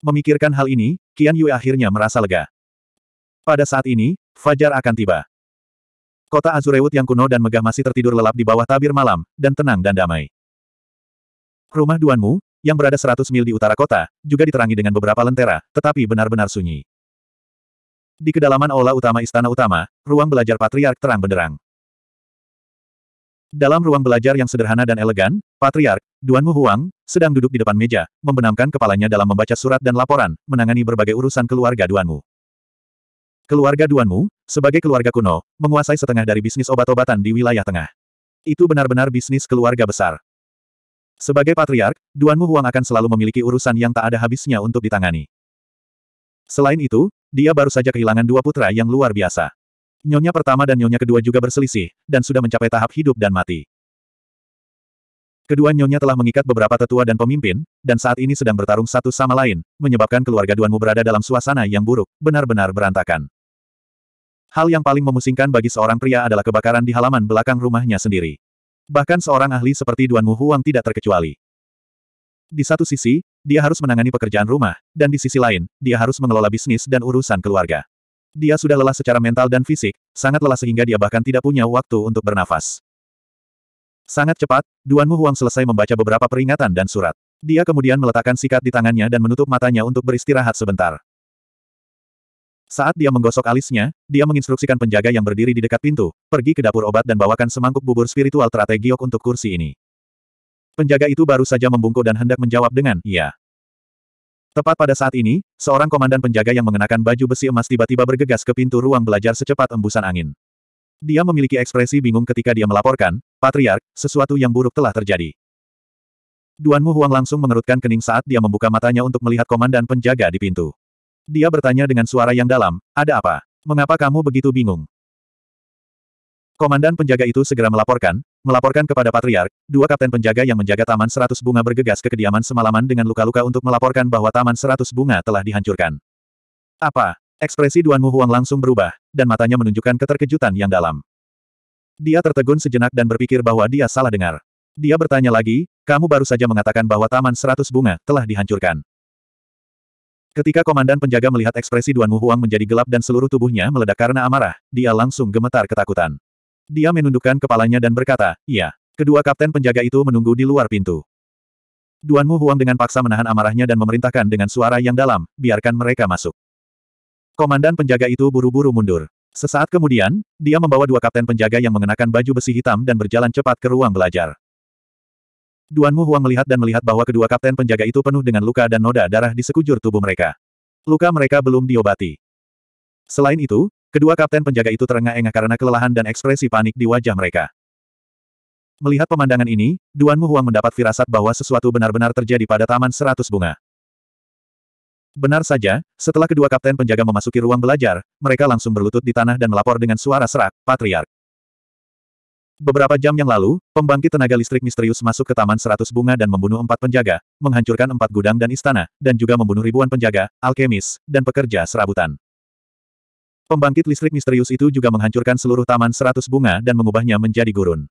Memikirkan hal ini, Qian Yu akhirnya merasa lega. Pada saat ini, Fajar akan tiba. Kota Azurewut yang kuno dan megah masih tertidur lelap di bawah tabir malam, dan tenang dan damai. Rumah Duanmu, yang berada 100 mil di utara kota, juga diterangi dengan beberapa lentera, tetapi benar-benar sunyi. Di kedalaman aula utama Istana Utama, ruang belajar Patriark terang benderang. Dalam ruang belajar yang sederhana dan elegan, Patriark, Duan Mu Huang, sedang duduk di depan meja, membenamkan kepalanya dalam membaca surat dan laporan, menangani berbagai urusan keluarga Duan Mu. Keluarga Duan Mu, sebagai keluarga kuno, menguasai setengah dari bisnis obat-obatan di wilayah tengah. Itu benar-benar bisnis keluarga besar. Sebagai patriark, Duan Mu Huang akan selalu memiliki urusan yang tak ada habisnya untuk ditangani. Selain itu, dia baru saja kehilangan dua putra yang luar biasa. Nyonya pertama dan nyonya kedua juga berselisih, dan sudah mencapai tahap hidup dan mati. Kedua nyonya telah mengikat beberapa tetua dan pemimpin, dan saat ini sedang bertarung satu sama lain, menyebabkan keluarga Duanmu berada dalam suasana yang buruk, benar-benar berantakan. Hal yang paling memusingkan bagi seorang pria adalah kebakaran di halaman belakang rumahnya sendiri. Bahkan seorang ahli seperti Duanmu Huang tidak terkecuali. Di satu sisi, dia harus menangani pekerjaan rumah, dan di sisi lain, dia harus mengelola bisnis dan urusan keluarga. Dia sudah lelah secara mental dan fisik, sangat lelah sehingga dia bahkan tidak punya waktu untuk bernafas. Sangat cepat, Duan Mu Huang selesai membaca beberapa peringatan dan surat. Dia kemudian meletakkan sikat di tangannya dan menutup matanya untuk beristirahat sebentar. Saat dia menggosok alisnya, dia menginstruksikan penjaga yang berdiri di dekat pintu, pergi ke dapur obat dan bawakan semangkuk bubur spiritual Trate untuk kursi ini. Penjaga itu baru saja membungkuk dan hendak menjawab dengan, iya. Tepat pada saat ini, seorang komandan penjaga yang mengenakan baju besi emas tiba-tiba bergegas ke pintu ruang belajar secepat embusan angin. Dia memiliki ekspresi bingung ketika dia melaporkan, Patriark, sesuatu yang buruk telah terjadi. Duan Mu Huang langsung mengerutkan kening saat dia membuka matanya untuk melihat komandan penjaga di pintu. Dia bertanya dengan suara yang dalam, ada apa? Mengapa kamu begitu bingung? Komandan penjaga itu segera melaporkan, melaporkan kepada Patriark, dua kapten penjaga yang menjaga Taman Seratus Bunga bergegas ke kediaman semalaman dengan luka-luka untuk melaporkan bahwa Taman Seratus Bunga telah dihancurkan. Apa? Ekspresi Duan Huang langsung berubah, dan matanya menunjukkan keterkejutan yang dalam. Dia tertegun sejenak dan berpikir bahwa dia salah dengar. Dia bertanya lagi, kamu baru saja mengatakan bahwa Taman Seratus Bunga telah dihancurkan. Ketika komandan penjaga melihat ekspresi Duan Huang menjadi gelap dan seluruh tubuhnya meledak karena amarah, dia langsung gemetar ketakutan. Dia menundukkan kepalanya dan berkata, iya. Kedua kapten penjaga itu menunggu di luar pintu. Duan Mu Huang dengan paksa menahan amarahnya dan memerintahkan dengan suara yang dalam, biarkan mereka masuk. Komandan penjaga itu buru-buru mundur. Sesaat kemudian, dia membawa dua kapten penjaga yang mengenakan baju besi hitam dan berjalan cepat ke ruang belajar. Duan Mu Huang melihat dan melihat bahwa kedua kapten penjaga itu penuh dengan luka dan noda darah di sekujur tubuh mereka. Luka mereka belum diobati. Selain itu, Kedua kapten penjaga itu terengah-engah karena kelelahan dan ekspresi panik di wajah mereka. Melihat pemandangan ini, Duan Mu Huang mendapat firasat bahwa sesuatu benar-benar terjadi pada Taman Seratus Bunga. Benar saja, setelah kedua kapten penjaga memasuki ruang belajar, mereka langsung berlutut di tanah dan melapor dengan suara serak, Patriark. Beberapa jam yang lalu, pembangkit tenaga listrik misterius masuk ke Taman Seratus Bunga dan membunuh empat penjaga, menghancurkan empat gudang dan istana, dan juga membunuh ribuan penjaga, alkemis, dan pekerja serabutan. Pembangkit listrik misterius itu juga menghancurkan seluruh taman seratus bunga dan mengubahnya menjadi gurun.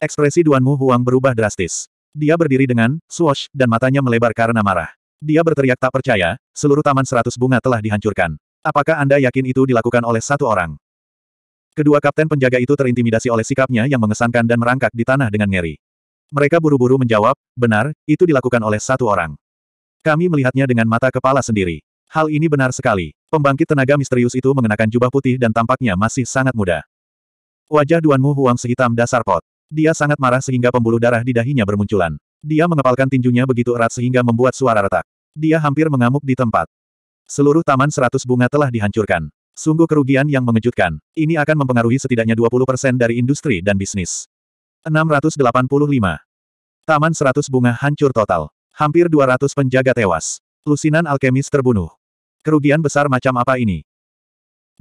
Ekspresi Duan Mu Huang berubah drastis. Dia berdiri dengan, swash dan matanya melebar karena marah. Dia berteriak tak percaya, seluruh taman seratus bunga telah dihancurkan. Apakah Anda yakin itu dilakukan oleh satu orang? Kedua kapten penjaga itu terintimidasi oleh sikapnya yang mengesankan dan merangkak di tanah dengan ngeri. Mereka buru-buru menjawab, benar, itu dilakukan oleh satu orang. Kami melihatnya dengan mata kepala sendiri. Hal ini benar sekali. Pembangkit tenaga misterius itu mengenakan jubah putih dan tampaknya masih sangat muda. Wajah Duanmu Huang sehitam dasar pot. Dia sangat marah sehingga pembuluh darah di dahinya bermunculan. Dia mengepalkan tinjunya begitu erat sehingga membuat suara retak. Dia hampir mengamuk di tempat. Seluruh taman seratus bunga telah dihancurkan. Sungguh kerugian yang mengejutkan. Ini akan mempengaruhi setidaknya 20% dari industri dan bisnis. 685. Taman seratus bunga hancur total. Hampir 200 penjaga tewas. Lusinan alkemis terbunuh. Kerugian besar macam apa ini?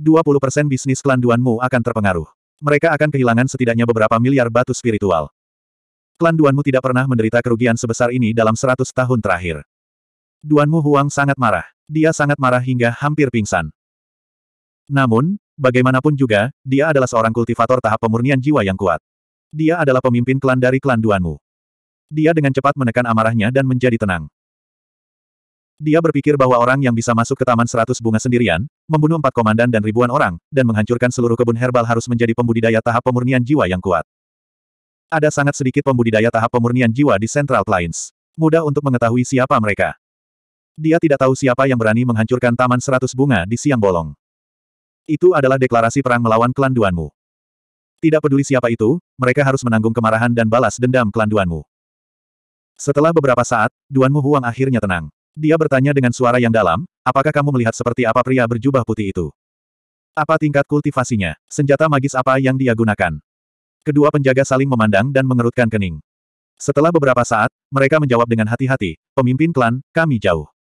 20% bisnis klan Duanmu akan terpengaruh. Mereka akan kehilangan setidaknya beberapa miliar batu spiritual. Klan Duanmu tidak pernah menderita kerugian sebesar ini dalam 100 tahun terakhir. Duanmu Huang sangat marah. Dia sangat marah hingga hampir pingsan. Namun, bagaimanapun juga, dia adalah seorang kultivator tahap pemurnian jiwa yang kuat. Dia adalah pemimpin klan dari klan Duanmu. Dia dengan cepat menekan amarahnya dan menjadi tenang. Dia berpikir bahwa orang yang bisa masuk ke Taman Seratus Bunga sendirian, membunuh empat komandan dan ribuan orang, dan menghancurkan seluruh kebun herbal harus menjadi pembudidaya tahap pemurnian jiwa yang kuat. Ada sangat sedikit pembudidaya tahap pemurnian jiwa di Central Plains. Mudah untuk mengetahui siapa mereka. Dia tidak tahu siapa yang berani menghancurkan Taman Seratus Bunga di Siang Bolong. Itu adalah deklarasi perang melawan klan Duanmu. Tidak peduli siapa itu, mereka harus menanggung kemarahan dan balas dendam klan Duanmu. Setelah beberapa saat, Duanmu Huang akhirnya tenang. Dia bertanya dengan suara yang dalam, apakah kamu melihat seperti apa pria berjubah putih itu? Apa tingkat kultivasinya? Senjata magis apa yang dia gunakan? Kedua penjaga saling memandang dan mengerutkan kening. Setelah beberapa saat, mereka menjawab dengan hati-hati, pemimpin klan, kami jauh.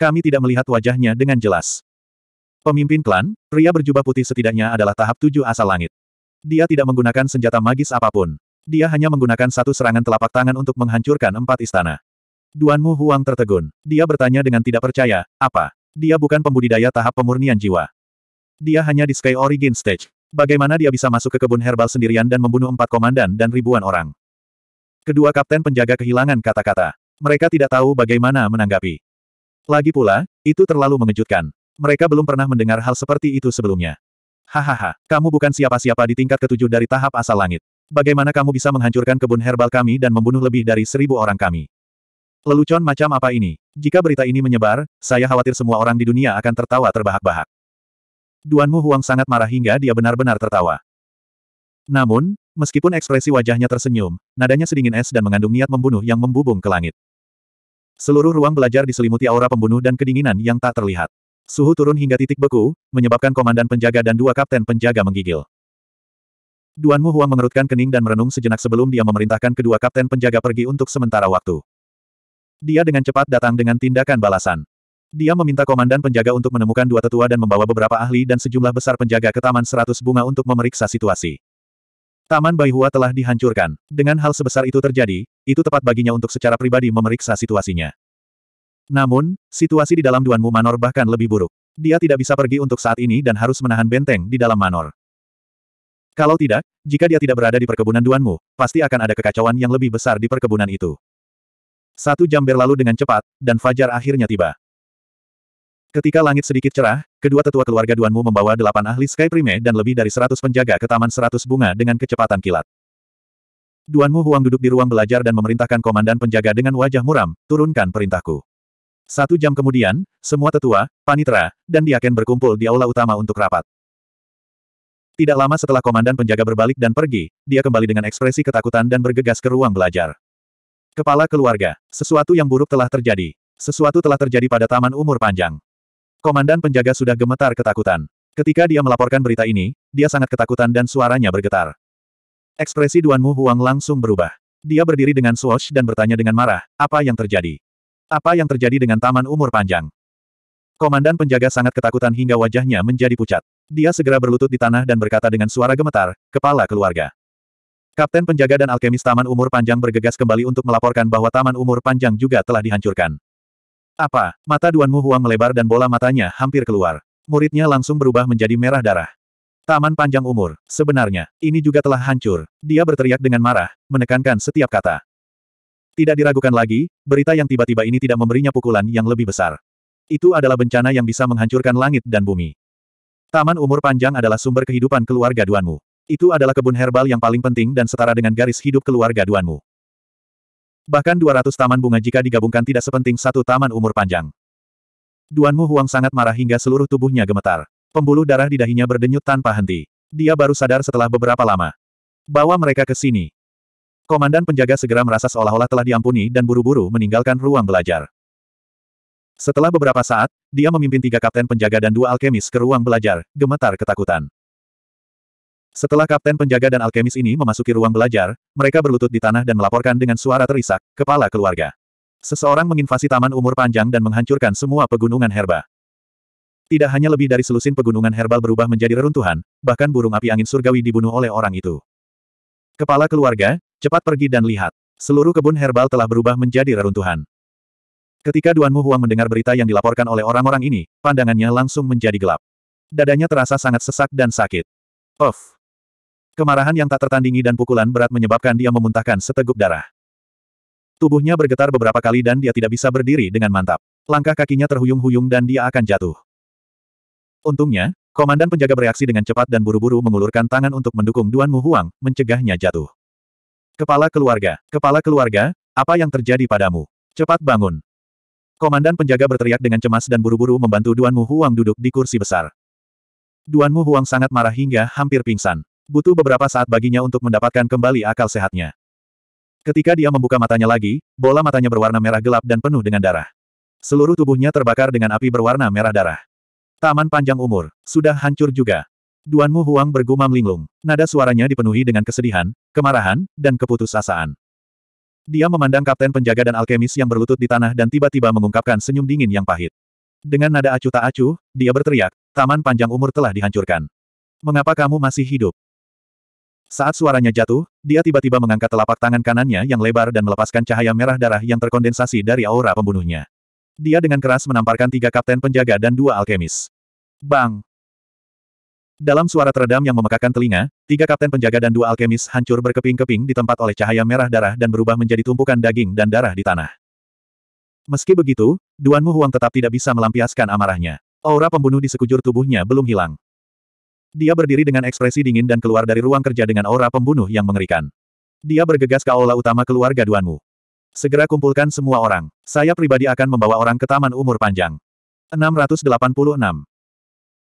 Kami tidak melihat wajahnya dengan jelas. Pemimpin klan, pria berjubah putih setidaknya adalah tahap tujuh asal langit. Dia tidak menggunakan senjata magis apapun. Dia hanya menggunakan satu serangan telapak tangan untuk menghancurkan empat istana. Duan Mu Huang tertegun. Dia bertanya dengan tidak percaya, apa? Dia bukan pembudidaya tahap pemurnian jiwa. Dia hanya di Sky Origin Stage. Bagaimana dia bisa masuk ke kebun herbal sendirian dan membunuh empat komandan dan ribuan orang? Kedua kapten penjaga kehilangan kata-kata. Mereka tidak tahu bagaimana menanggapi. Lagi pula, itu terlalu mengejutkan. Mereka belum pernah mendengar hal seperti itu sebelumnya. Hahaha, kamu bukan siapa-siapa di tingkat ketujuh dari tahap asal langit. Bagaimana kamu bisa menghancurkan kebun herbal kami dan membunuh lebih dari seribu orang kami? Lelucon macam apa ini? Jika berita ini menyebar, saya khawatir semua orang di dunia akan tertawa terbahak-bahak. Duanmu Huang sangat marah hingga dia benar-benar tertawa. Namun, meskipun ekspresi wajahnya tersenyum, nadanya sedingin es dan mengandung niat membunuh yang membubung ke langit. Seluruh ruang belajar diselimuti aura pembunuh dan kedinginan yang tak terlihat. Suhu turun hingga titik beku, menyebabkan komandan penjaga dan dua kapten penjaga menggigil. Duanmu Huang mengerutkan kening dan merenung sejenak sebelum dia memerintahkan kedua kapten penjaga pergi untuk sementara waktu. Dia dengan cepat datang dengan tindakan balasan. Dia meminta komandan penjaga untuk menemukan dua tetua dan membawa beberapa ahli dan sejumlah besar penjaga ke Taman Seratus Bunga untuk memeriksa situasi. Taman Baihua telah dihancurkan. Dengan hal sebesar itu terjadi, itu tepat baginya untuk secara pribadi memeriksa situasinya. Namun, situasi di dalam Duanmu Manor bahkan lebih buruk. Dia tidak bisa pergi untuk saat ini dan harus menahan benteng di dalam Manor. Kalau tidak, jika dia tidak berada di perkebunan Duanmu, pasti akan ada kekacauan yang lebih besar di perkebunan itu. Satu jam berlalu dengan cepat, dan fajar akhirnya tiba. Ketika langit sedikit cerah, kedua tetua keluarga Duanmu membawa delapan ahli Sky Prime dan lebih dari seratus penjaga ke Taman Seratus Bunga dengan kecepatan kilat. Duanmu Huang duduk di ruang belajar dan memerintahkan komandan penjaga dengan wajah muram, turunkan perintahku. Satu jam kemudian, semua tetua, panitra, dan diaken berkumpul di aula utama untuk rapat. Tidak lama setelah komandan penjaga berbalik dan pergi, dia kembali dengan ekspresi ketakutan dan bergegas ke ruang belajar. Kepala keluarga, sesuatu yang buruk telah terjadi. Sesuatu telah terjadi pada taman umur panjang. Komandan penjaga sudah gemetar ketakutan. Ketika dia melaporkan berita ini, dia sangat ketakutan dan suaranya bergetar. Ekspresi Duan Mu Huang langsung berubah. Dia berdiri dengan swash dan bertanya dengan marah, apa yang terjadi? Apa yang terjadi dengan taman umur panjang? Komandan penjaga sangat ketakutan hingga wajahnya menjadi pucat. Dia segera berlutut di tanah dan berkata dengan suara gemetar, kepala keluarga. Kapten penjaga dan alkemis Taman Umur Panjang bergegas kembali untuk melaporkan bahwa Taman Umur Panjang juga telah dihancurkan. Apa? Mata Duan Mu Huang melebar dan bola matanya hampir keluar. Muridnya langsung berubah menjadi merah darah. Taman Panjang Umur, sebenarnya, ini juga telah hancur. Dia berteriak dengan marah, menekankan setiap kata. Tidak diragukan lagi, berita yang tiba-tiba ini tidak memberinya pukulan yang lebih besar. Itu adalah bencana yang bisa menghancurkan langit dan bumi. Taman umur panjang adalah sumber kehidupan keluarga Duanmu. Itu adalah kebun herbal yang paling penting dan setara dengan garis hidup keluarga Duanmu. Bahkan 200 taman bunga jika digabungkan tidak sepenting satu taman umur panjang. Duanmu Huang sangat marah hingga seluruh tubuhnya gemetar. Pembuluh darah di dahinya berdenyut tanpa henti. Dia baru sadar setelah beberapa lama. Bawa mereka ke sini. Komandan penjaga segera merasa seolah-olah telah diampuni dan buru-buru meninggalkan ruang belajar. Setelah beberapa saat, dia memimpin tiga kapten penjaga dan dua alkemis ke ruang belajar, gemetar ketakutan. Setelah kapten penjaga dan alkemis ini memasuki ruang belajar, mereka berlutut di tanah dan melaporkan dengan suara terisak, kepala keluarga. Seseorang menginvasi taman umur panjang dan menghancurkan semua pegunungan herba. Tidak hanya lebih dari selusin pegunungan herbal berubah menjadi reruntuhan, bahkan burung api angin surgawi dibunuh oleh orang itu. Kepala keluarga, cepat pergi dan lihat. Seluruh kebun herbal telah berubah menjadi reruntuhan. Ketika Duan Mu Huang mendengar berita yang dilaporkan oleh orang-orang ini, pandangannya langsung menjadi gelap. Dadanya terasa sangat sesak dan sakit. Of, Kemarahan yang tak tertandingi dan pukulan berat menyebabkan dia memuntahkan seteguk darah. Tubuhnya bergetar beberapa kali dan dia tidak bisa berdiri dengan mantap. Langkah kakinya terhuyung-huyung dan dia akan jatuh. Untungnya, komandan penjaga bereaksi dengan cepat dan buru-buru mengulurkan tangan untuk mendukung Duan Mu Huang, mencegahnya jatuh. Kepala keluarga, kepala keluarga, apa yang terjadi padamu? Cepat bangun. Komandan penjaga berteriak dengan cemas dan buru-buru membantu Duan Mu Huang duduk di kursi besar. Duan Mu Huang sangat marah hingga hampir pingsan. Butuh beberapa saat baginya untuk mendapatkan kembali akal sehatnya. Ketika dia membuka matanya lagi, bola matanya berwarna merah gelap dan penuh dengan darah. Seluruh tubuhnya terbakar dengan api berwarna merah darah. Taman panjang umur, sudah hancur juga. Duanmu Huang bergumam linglung. Nada suaranya dipenuhi dengan kesedihan, kemarahan, dan keputusasaan. Dia memandang kapten penjaga dan alkemis yang berlutut di tanah dan tiba-tiba mengungkapkan senyum dingin yang pahit. Dengan nada acuh tak acuh, dia berteriak, taman panjang umur telah dihancurkan. Mengapa kamu masih hidup? Saat suaranya jatuh, dia tiba-tiba mengangkat telapak tangan kanannya yang lebar dan melepaskan cahaya merah darah yang terkondensasi dari aura pembunuhnya. Dia dengan keras menamparkan tiga kapten penjaga dan dua alkemis. Bang! Dalam suara teredam yang memekakan telinga, tiga kapten penjaga dan dua alkemis hancur berkeping-keping di tempat oleh cahaya merah darah dan berubah menjadi tumpukan daging dan darah di tanah. Meski begitu, Duan Mu Huang tetap tidak bisa melampiaskan amarahnya. Aura pembunuh di sekujur tubuhnya belum hilang. Dia berdiri dengan ekspresi dingin dan keluar dari ruang kerja dengan aura pembunuh yang mengerikan. Dia bergegas ke aula utama keluarga Duanmu. Segera kumpulkan semua orang. Saya pribadi akan membawa orang ke taman umur panjang. 686.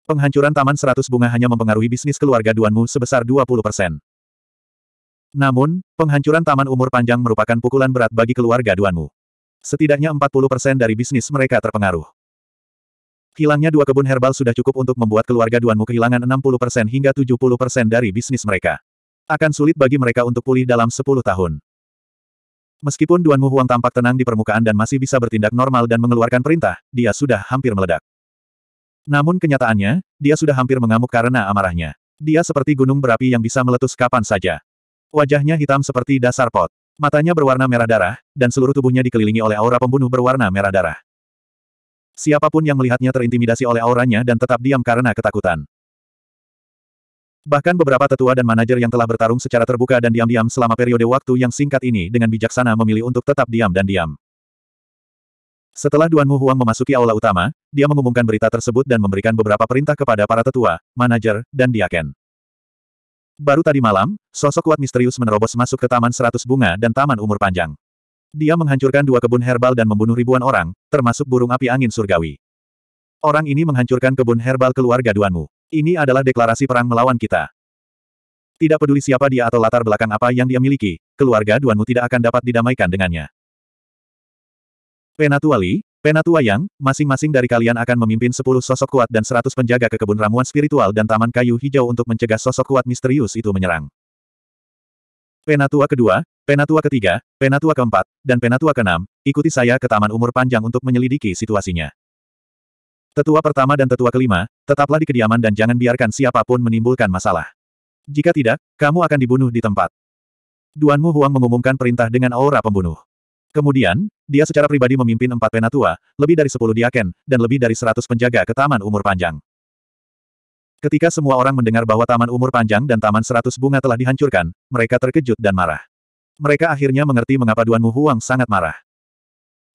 Penghancuran Taman 100 Bunga hanya mempengaruhi bisnis keluarga Duanmu sebesar 20 persen. Namun, penghancuran Taman Umur Panjang merupakan pukulan berat bagi keluarga Duanmu. Setidaknya 40% dari bisnis mereka terpengaruh. Hilangnya dua kebun herbal sudah cukup untuk membuat keluarga Duanmu kehilangan 60% hingga 70% dari bisnis mereka. Akan sulit bagi mereka untuk pulih dalam 10 tahun. Meskipun Duanmu Huang tampak tenang di permukaan dan masih bisa bertindak normal dan mengeluarkan perintah, dia sudah hampir meledak. Namun kenyataannya, dia sudah hampir mengamuk karena amarahnya. Dia seperti gunung berapi yang bisa meletus kapan saja. Wajahnya hitam seperti dasar pot. Matanya berwarna merah darah, dan seluruh tubuhnya dikelilingi oleh aura pembunuh berwarna merah darah. Siapapun yang melihatnya terintimidasi oleh auranya dan tetap diam karena ketakutan. Bahkan beberapa tetua dan manajer yang telah bertarung secara terbuka dan diam-diam selama periode waktu yang singkat ini dengan bijaksana memilih untuk tetap diam dan diam. Setelah Duan Mu Huang memasuki aula utama, dia mengumumkan berita tersebut dan memberikan beberapa perintah kepada para tetua, manajer, dan diaken. Baru tadi malam, sosok kuat misterius menerobos masuk ke Taman Seratus Bunga dan Taman Umur Panjang. Dia menghancurkan dua kebun herbal dan membunuh ribuan orang, termasuk burung api angin surgawi. Orang ini menghancurkan kebun herbal keluarga Duanmu. Ini adalah deklarasi perang melawan kita. Tidak peduli siapa dia atau latar belakang apa yang dia miliki, keluarga Duanmu tidak akan dapat didamaikan dengannya. Penatua Li, Penatua Yang, masing-masing dari kalian akan memimpin sepuluh sosok kuat dan seratus penjaga ke kebun ramuan spiritual dan taman kayu hijau untuk mencegah sosok kuat misterius itu menyerang. Penatua kedua, Penatua ketiga, penatua keempat, dan penatua keenam, ikuti saya ke Taman Umur Panjang untuk menyelidiki situasinya. Tetua pertama dan tetua kelima, tetaplah di kediaman dan jangan biarkan siapapun menimbulkan masalah. Jika tidak, kamu akan dibunuh di tempat. Duan Mu Huang mengumumkan perintah dengan aura pembunuh. Kemudian, dia secara pribadi memimpin empat penatua, lebih dari sepuluh diaken, dan lebih dari seratus penjaga ke Taman Umur Panjang. Ketika semua orang mendengar bahwa Taman Umur Panjang dan Taman Seratus Bunga telah dihancurkan, mereka terkejut dan marah. Mereka akhirnya mengerti mengapa Duan Mu Huang sangat marah.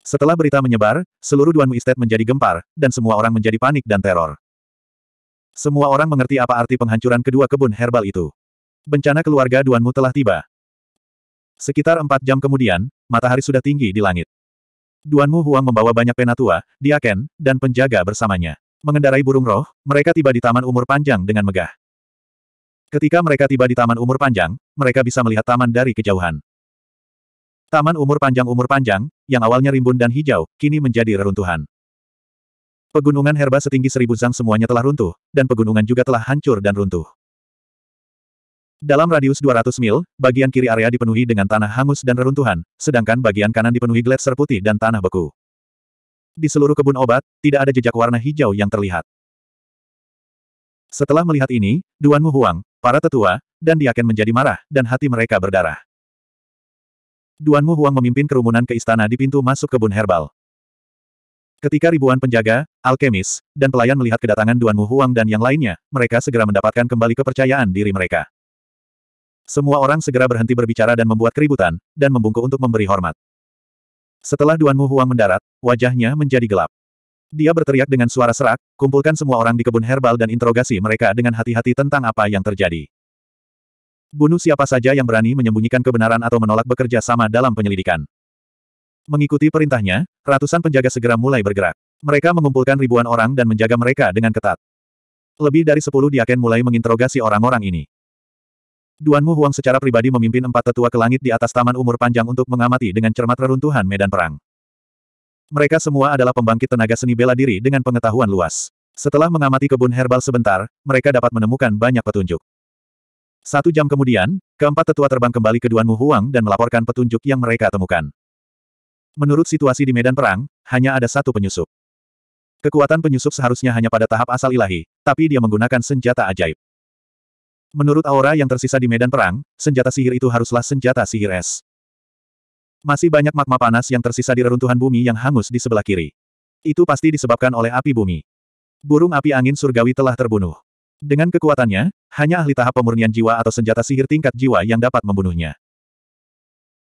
Setelah berita menyebar, seluruh Duan Mu Estate menjadi gempar, dan semua orang menjadi panik dan teror. Semua orang mengerti apa arti penghancuran kedua kebun herbal itu. Bencana keluarga Duan Mu telah tiba. Sekitar empat jam kemudian, matahari sudah tinggi di langit. Duan Mu Huang membawa banyak penatua, diaken, dan penjaga bersamanya. Mengendarai burung roh, mereka tiba di Taman Umur Panjang dengan megah. Ketika mereka tiba di Taman Umur Panjang, mereka bisa melihat taman dari kejauhan. Taman umur panjang-umur panjang, yang awalnya rimbun dan hijau, kini menjadi reruntuhan. Pegunungan herba setinggi seribu zang semuanya telah runtuh, dan pegunungan juga telah hancur dan runtuh. Dalam radius 200 mil, bagian kiri area dipenuhi dengan tanah hangus dan reruntuhan, sedangkan bagian kanan dipenuhi gletser putih dan tanah beku. Di seluruh kebun obat, tidak ada jejak warna hijau yang terlihat. Setelah melihat ini, Duan Mu Huang, para tetua, dan Diaken menjadi marah, dan hati mereka berdarah. Duan Mu Huang memimpin kerumunan ke istana di pintu masuk kebun herbal. Ketika ribuan penjaga, alkemis, dan pelayan melihat kedatangan Duan Mu Huang dan yang lainnya, mereka segera mendapatkan kembali kepercayaan diri mereka. Semua orang segera berhenti berbicara dan membuat keributan, dan membungkuk untuk memberi hormat. Setelah Duan Mu Huang mendarat, wajahnya menjadi gelap. Dia berteriak dengan suara serak, kumpulkan semua orang di kebun herbal dan interogasi mereka dengan hati-hati tentang apa yang terjadi. Bunuh siapa saja yang berani menyembunyikan kebenaran atau menolak bekerja sama dalam penyelidikan. Mengikuti perintahnya, ratusan penjaga segera mulai bergerak. Mereka mengumpulkan ribuan orang dan menjaga mereka dengan ketat. Lebih dari sepuluh diaken mulai menginterogasi orang-orang ini. Duan Mu Huang secara pribadi memimpin empat tetua ke langit di atas taman umur panjang untuk mengamati dengan cermat reruntuhan medan perang. Mereka semua adalah pembangkit tenaga seni bela diri dengan pengetahuan luas. Setelah mengamati kebun herbal sebentar, mereka dapat menemukan banyak petunjuk. Satu jam kemudian, keempat tetua terbang kembali ke Duan Muhuang dan melaporkan petunjuk yang mereka temukan. Menurut situasi di medan perang, hanya ada satu penyusup. Kekuatan penyusup seharusnya hanya pada tahap asal ilahi, tapi dia menggunakan senjata ajaib. Menurut aura yang tersisa di medan perang, senjata sihir itu haruslah senjata sihir es. Masih banyak magma panas yang tersisa di reruntuhan bumi yang hangus di sebelah kiri. Itu pasti disebabkan oleh api bumi. Burung api angin surgawi telah terbunuh. Dengan kekuatannya, hanya ahli tahap pemurnian jiwa atau senjata sihir tingkat jiwa yang dapat membunuhnya.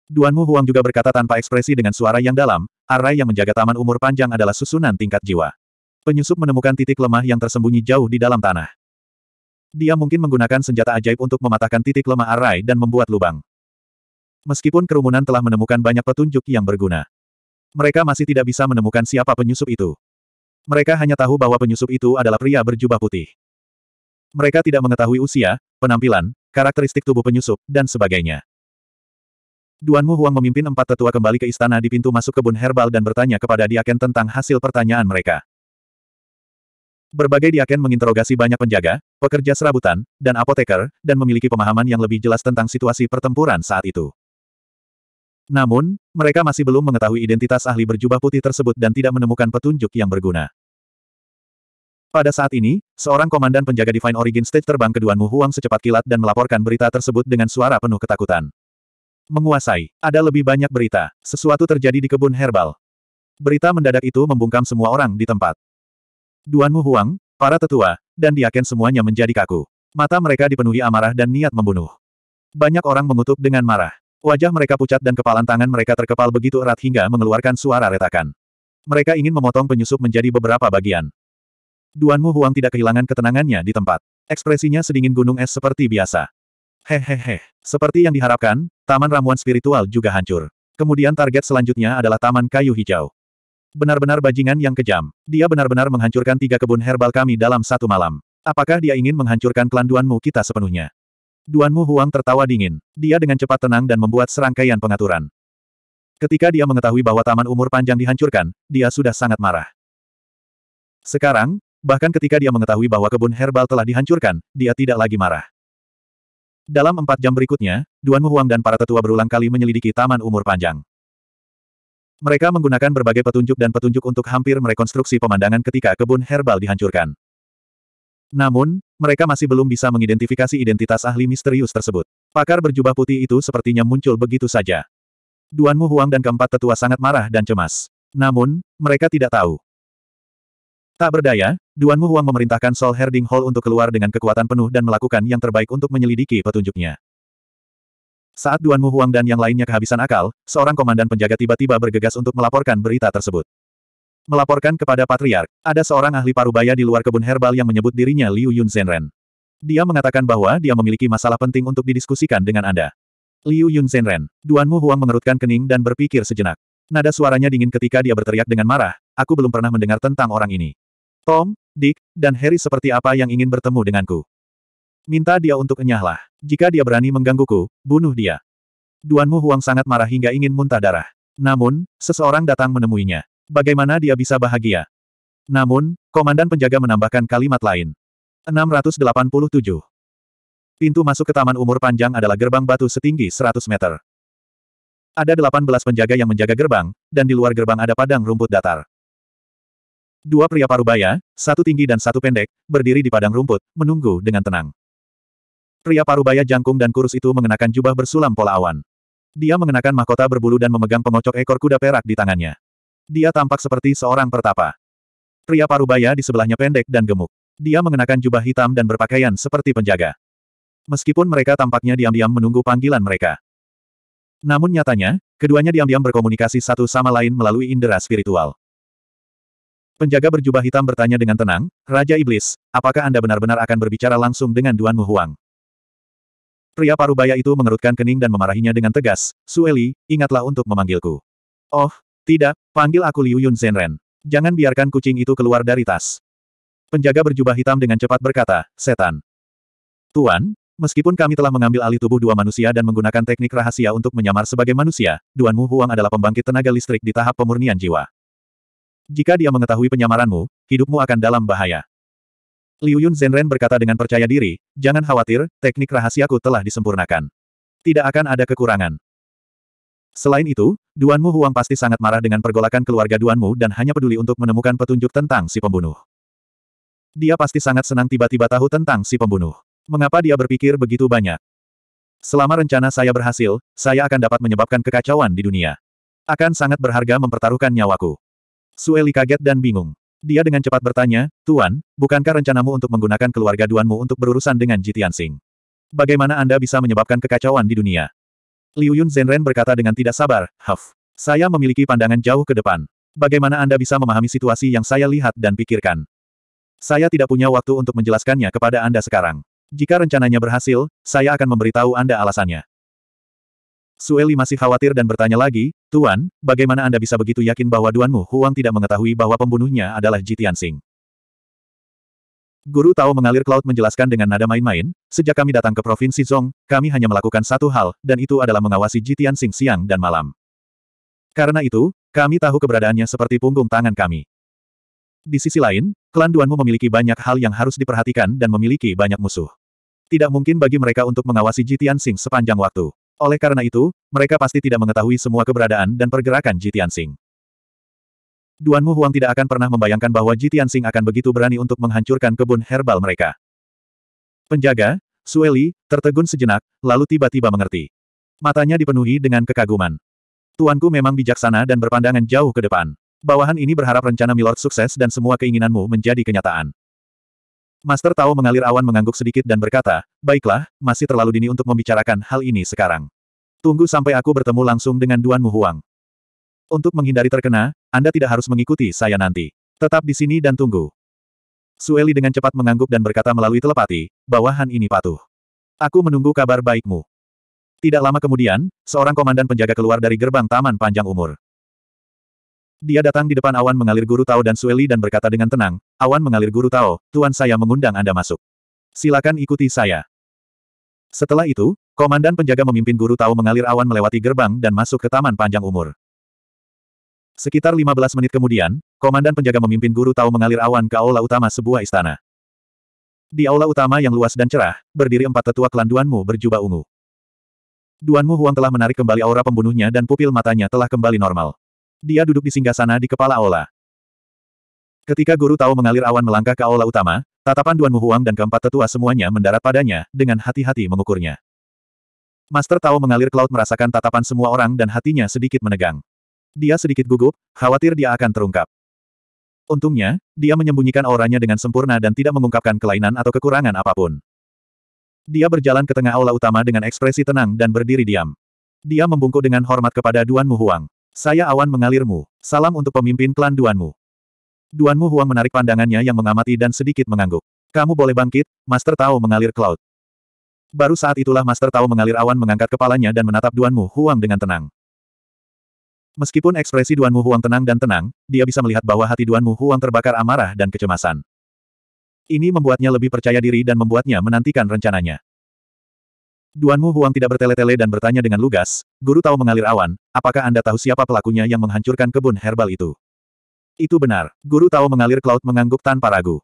Duan Mu Huang juga berkata tanpa ekspresi dengan suara yang dalam, arai yang menjaga taman umur panjang adalah susunan tingkat jiwa. Penyusup menemukan titik lemah yang tersembunyi jauh di dalam tanah. Dia mungkin menggunakan senjata ajaib untuk mematahkan titik lemah arai dan membuat lubang. Meskipun kerumunan telah menemukan banyak petunjuk yang berguna. Mereka masih tidak bisa menemukan siapa penyusup itu. Mereka hanya tahu bahwa penyusup itu adalah pria berjubah putih. Mereka tidak mengetahui usia, penampilan, karakteristik tubuh penyusup, dan sebagainya. Duan Mu Huang memimpin empat tetua kembali ke istana di pintu masuk kebun herbal dan bertanya kepada Diaken tentang hasil pertanyaan mereka. Berbagai Diaken menginterogasi banyak penjaga, pekerja serabutan, dan apoteker, dan memiliki pemahaman yang lebih jelas tentang situasi pertempuran saat itu. Namun, mereka masih belum mengetahui identitas ahli berjubah putih tersebut dan tidak menemukan petunjuk yang berguna. Pada saat ini, seorang komandan penjaga Divine Origin Stage terbang ke Duan Mu Huang secepat kilat dan melaporkan berita tersebut dengan suara penuh ketakutan. Menguasai, ada lebih banyak berita. Sesuatu terjadi di kebun herbal. Berita mendadak itu membungkam semua orang di tempat. Duan Mu Huang, para tetua, dan diaken semuanya menjadi kaku. Mata mereka dipenuhi amarah dan niat membunuh. Banyak orang mengutuk dengan marah. Wajah mereka pucat dan kepalan tangan mereka terkepal begitu erat hingga mengeluarkan suara retakan. Mereka ingin memotong penyusup menjadi beberapa bagian. Duanmu Huang tidak kehilangan ketenangannya di tempat. Ekspresinya sedingin gunung es seperti biasa. Hehehe. Seperti yang diharapkan, taman ramuan spiritual juga hancur. Kemudian target selanjutnya adalah taman kayu hijau. Benar-benar bajingan yang kejam. Dia benar-benar menghancurkan tiga kebun herbal kami dalam satu malam. Apakah dia ingin menghancurkan klan Duanmu kita sepenuhnya? Duanmu Huang tertawa dingin. Dia dengan cepat tenang dan membuat serangkaian pengaturan. Ketika dia mengetahui bahwa taman umur panjang dihancurkan, dia sudah sangat marah. Sekarang, Bahkan ketika dia mengetahui bahwa kebun herbal telah dihancurkan, dia tidak lagi marah. Dalam empat jam berikutnya, Duan Huang dan para tetua berulang kali menyelidiki taman umur panjang. Mereka menggunakan berbagai petunjuk dan petunjuk untuk hampir merekonstruksi pemandangan ketika kebun herbal dihancurkan. Namun, mereka masih belum bisa mengidentifikasi identitas ahli misterius tersebut. Pakar berjubah putih itu sepertinya muncul begitu saja. Duan Huang dan keempat tetua sangat marah dan cemas. Namun, mereka tidak tahu. Tak berdaya, Duan Mu Huang memerintahkan Sol Herding Hall untuk keluar dengan kekuatan penuh dan melakukan yang terbaik untuk menyelidiki petunjuknya. Saat Duan Mu Huang dan yang lainnya kehabisan akal, seorang komandan penjaga tiba-tiba bergegas untuk melaporkan berita tersebut. Melaporkan kepada Patriark, ada seorang ahli parubaya di luar kebun herbal yang menyebut dirinya Liu Yun Zhenren. Dia mengatakan bahwa dia memiliki masalah penting untuk didiskusikan dengan Anda. Liu Yun Zhenren, Duan Mu Huang mengerutkan kening dan berpikir sejenak. Nada suaranya dingin ketika dia berteriak dengan marah, aku belum pernah mendengar tentang orang ini. Tom, Dick, dan Harry seperti apa yang ingin bertemu denganku. Minta dia untuk enyahlah. Jika dia berani menggangguku, bunuh dia. Duanmu Huang sangat marah hingga ingin muntah darah. Namun, seseorang datang menemuinya. Bagaimana dia bisa bahagia? Namun, komandan penjaga menambahkan kalimat lain. 687. Pintu masuk ke taman umur panjang adalah gerbang batu setinggi 100 meter. Ada 18 penjaga yang menjaga gerbang, dan di luar gerbang ada padang rumput datar. Dua pria parubaya, satu tinggi dan satu pendek, berdiri di padang rumput, menunggu dengan tenang. Pria parubaya jangkung dan kurus itu mengenakan jubah bersulam pola awan. Dia mengenakan mahkota berbulu dan memegang pengocok ekor kuda perak di tangannya. Dia tampak seperti seorang pertapa. Pria parubaya di sebelahnya pendek dan gemuk. Dia mengenakan jubah hitam dan berpakaian seperti penjaga. Meskipun mereka tampaknya diam-diam menunggu panggilan mereka. Namun nyatanya, keduanya diam-diam berkomunikasi satu sama lain melalui indera spiritual. Penjaga berjubah hitam bertanya dengan tenang, Raja Iblis, apakah Anda benar-benar akan berbicara langsung dengan Duan Muhuang? Pria parubaya itu mengerutkan kening dan memarahinya dengan tegas, Sueli, ingatlah untuk memanggilku. Oh, tidak, panggil aku Liu Yun Zenren. Jangan biarkan kucing itu keluar dari tas. Penjaga berjubah hitam dengan cepat berkata, setan. Tuan, meskipun kami telah mengambil alih tubuh dua manusia dan menggunakan teknik rahasia untuk menyamar sebagai manusia, Duan Muhuang adalah pembangkit tenaga listrik di tahap pemurnian jiwa. Jika dia mengetahui penyamaranmu, hidupmu akan dalam bahaya. Liu Yun Zhenren berkata dengan percaya diri, jangan khawatir, teknik rahasiaku telah disempurnakan. Tidak akan ada kekurangan. Selain itu, Duanmu Huang pasti sangat marah dengan pergolakan keluarga Duanmu dan hanya peduli untuk menemukan petunjuk tentang si pembunuh. Dia pasti sangat senang tiba-tiba tahu tentang si pembunuh. Mengapa dia berpikir begitu banyak? Selama rencana saya berhasil, saya akan dapat menyebabkan kekacauan di dunia. Akan sangat berharga mempertaruhkan nyawaku. Sueli kaget dan bingung. Dia dengan cepat bertanya, Tuan, bukankah rencanamu untuk menggunakan keluarga Duanmu untuk berurusan dengan Jitian Sing? Bagaimana Anda bisa menyebabkan kekacauan di dunia? Liu Yun Zhenren berkata dengan tidak sabar, Huff. Saya memiliki pandangan jauh ke depan. Bagaimana Anda bisa memahami situasi yang saya lihat dan pikirkan? Saya tidak punya waktu untuk menjelaskannya kepada Anda sekarang. Jika rencananya berhasil, saya akan memberitahu Anda alasannya. Sueli masih khawatir dan bertanya lagi, Tuan, bagaimana Anda bisa begitu yakin bahwa Duanmu Huang tidak mengetahui bahwa pembunuhnya adalah Ji Sing? Guru Tao mengalir Cloud menjelaskan dengan nada main-main, sejak kami datang ke Provinsi Zhong, kami hanya melakukan satu hal, dan itu adalah mengawasi Ji Sing siang dan malam. Karena itu, kami tahu keberadaannya seperti punggung tangan kami. Di sisi lain, klan Duanmu memiliki banyak hal yang harus diperhatikan dan memiliki banyak musuh. Tidak mungkin bagi mereka untuk mengawasi Ji Sing sepanjang waktu. Oleh karena itu, mereka pasti tidak mengetahui semua keberadaan dan pergerakan Jitian Sing. Mu Huang tidak akan pernah membayangkan bahwa Jitian Sing akan begitu berani untuk menghancurkan kebun herbal mereka. Penjaga, Sueli, tertegun sejenak, lalu tiba-tiba mengerti. Matanya dipenuhi dengan kekaguman. Tuanku memang bijaksana dan berpandangan jauh ke depan. Bawahan ini berharap rencana Milord sukses dan semua keinginanmu menjadi kenyataan. Master Tao mengalir awan mengangguk sedikit dan berkata, Baiklah, masih terlalu dini untuk membicarakan hal ini sekarang. Tunggu sampai aku bertemu langsung dengan Duan Muhuang. Untuk menghindari terkena, Anda tidak harus mengikuti saya nanti. Tetap di sini dan tunggu. Sueli dengan cepat mengangguk dan berkata melalui telepati, bawahan ini patuh. Aku menunggu kabar baikmu. Tidak lama kemudian, seorang komandan penjaga keluar dari gerbang Taman Panjang Umur. Dia datang di depan awan mengalir guru Tao dan Sueli dan berkata dengan tenang, awan mengalir guru Tao, tuan saya mengundang Anda masuk. Silakan ikuti saya. Setelah itu, komandan penjaga memimpin guru Tao mengalir awan melewati gerbang dan masuk ke taman panjang umur. Sekitar 15 menit kemudian, komandan penjaga memimpin guru Tao mengalir awan ke aula utama sebuah istana. Di aula utama yang luas dan cerah, berdiri empat tetua klan Duanmu berjubah ungu. Duanmu Huang telah menarik kembali aura pembunuhnya dan pupil matanya telah kembali normal. Dia duduk di singgah sana di kepala aula. Ketika Guru tahu mengalir awan melangkah ke aula utama, tatapan Duan Muhuang dan keempat tetua semuanya mendarat padanya, dengan hati-hati mengukurnya. Master Tao mengalir ke laut merasakan tatapan semua orang dan hatinya sedikit menegang. Dia sedikit gugup, khawatir dia akan terungkap. Untungnya, dia menyembunyikan auranya dengan sempurna dan tidak mengungkapkan kelainan atau kekurangan apapun. Dia berjalan ke tengah aula utama dengan ekspresi tenang dan berdiri diam. Dia membungkuk dengan hormat kepada Duan Muhuang. Saya awan mengalirmu. Salam untuk pemimpin klan Duanmu. Duanmu Huang menarik pandangannya yang mengamati dan sedikit mengangguk. Kamu boleh bangkit, Master Tao mengalir cloud. Baru saat itulah Master Tao mengalir awan mengangkat kepalanya dan menatap Duanmu Huang dengan tenang. Meskipun ekspresi Duanmu Huang tenang dan tenang, dia bisa melihat bahwa hati Duanmu Huang terbakar amarah dan kecemasan. Ini membuatnya lebih percaya diri dan membuatnya menantikan rencananya. Duan Mu Huang tidak bertele-tele dan bertanya dengan lugas, Guru tahu mengalir awan, apakah Anda tahu siapa pelakunya yang menghancurkan kebun herbal itu? Itu benar, Guru tahu mengalir ke laut mengangguk tanpa ragu.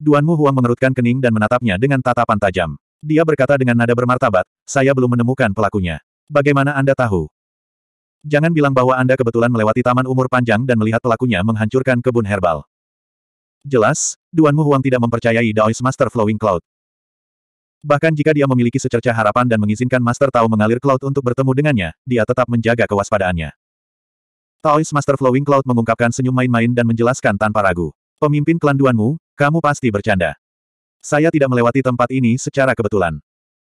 Duan Mu Huang mengerutkan kening dan menatapnya dengan tatapan tajam. Dia berkata dengan nada bermartabat, saya belum menemukan pelakunya. Bagaimana Anda tahu? Jangan bilang bahwa Anda kebetulan melewati taman umur panjang dan melihat pelakunya menghancurkan kebun herbal. Jelas, Duan Mu Huang tidak mempercayai Daois Master Flowing Cloud. Bahkan jika dia memiliki secerca harapan dan mengizinkan Master Tao mengalir Cloud untuk bertemu dengannya, dia tetap menjaga kewaspadaannya. Taoist Master Flowing Cloud mengungkapkan senyum main-main dan menjelaskan tanpa ragu. Pemimpin klan Duanmu, kamu pasti bercanda. Saya tidak melewati tempat ini secara kebetulan.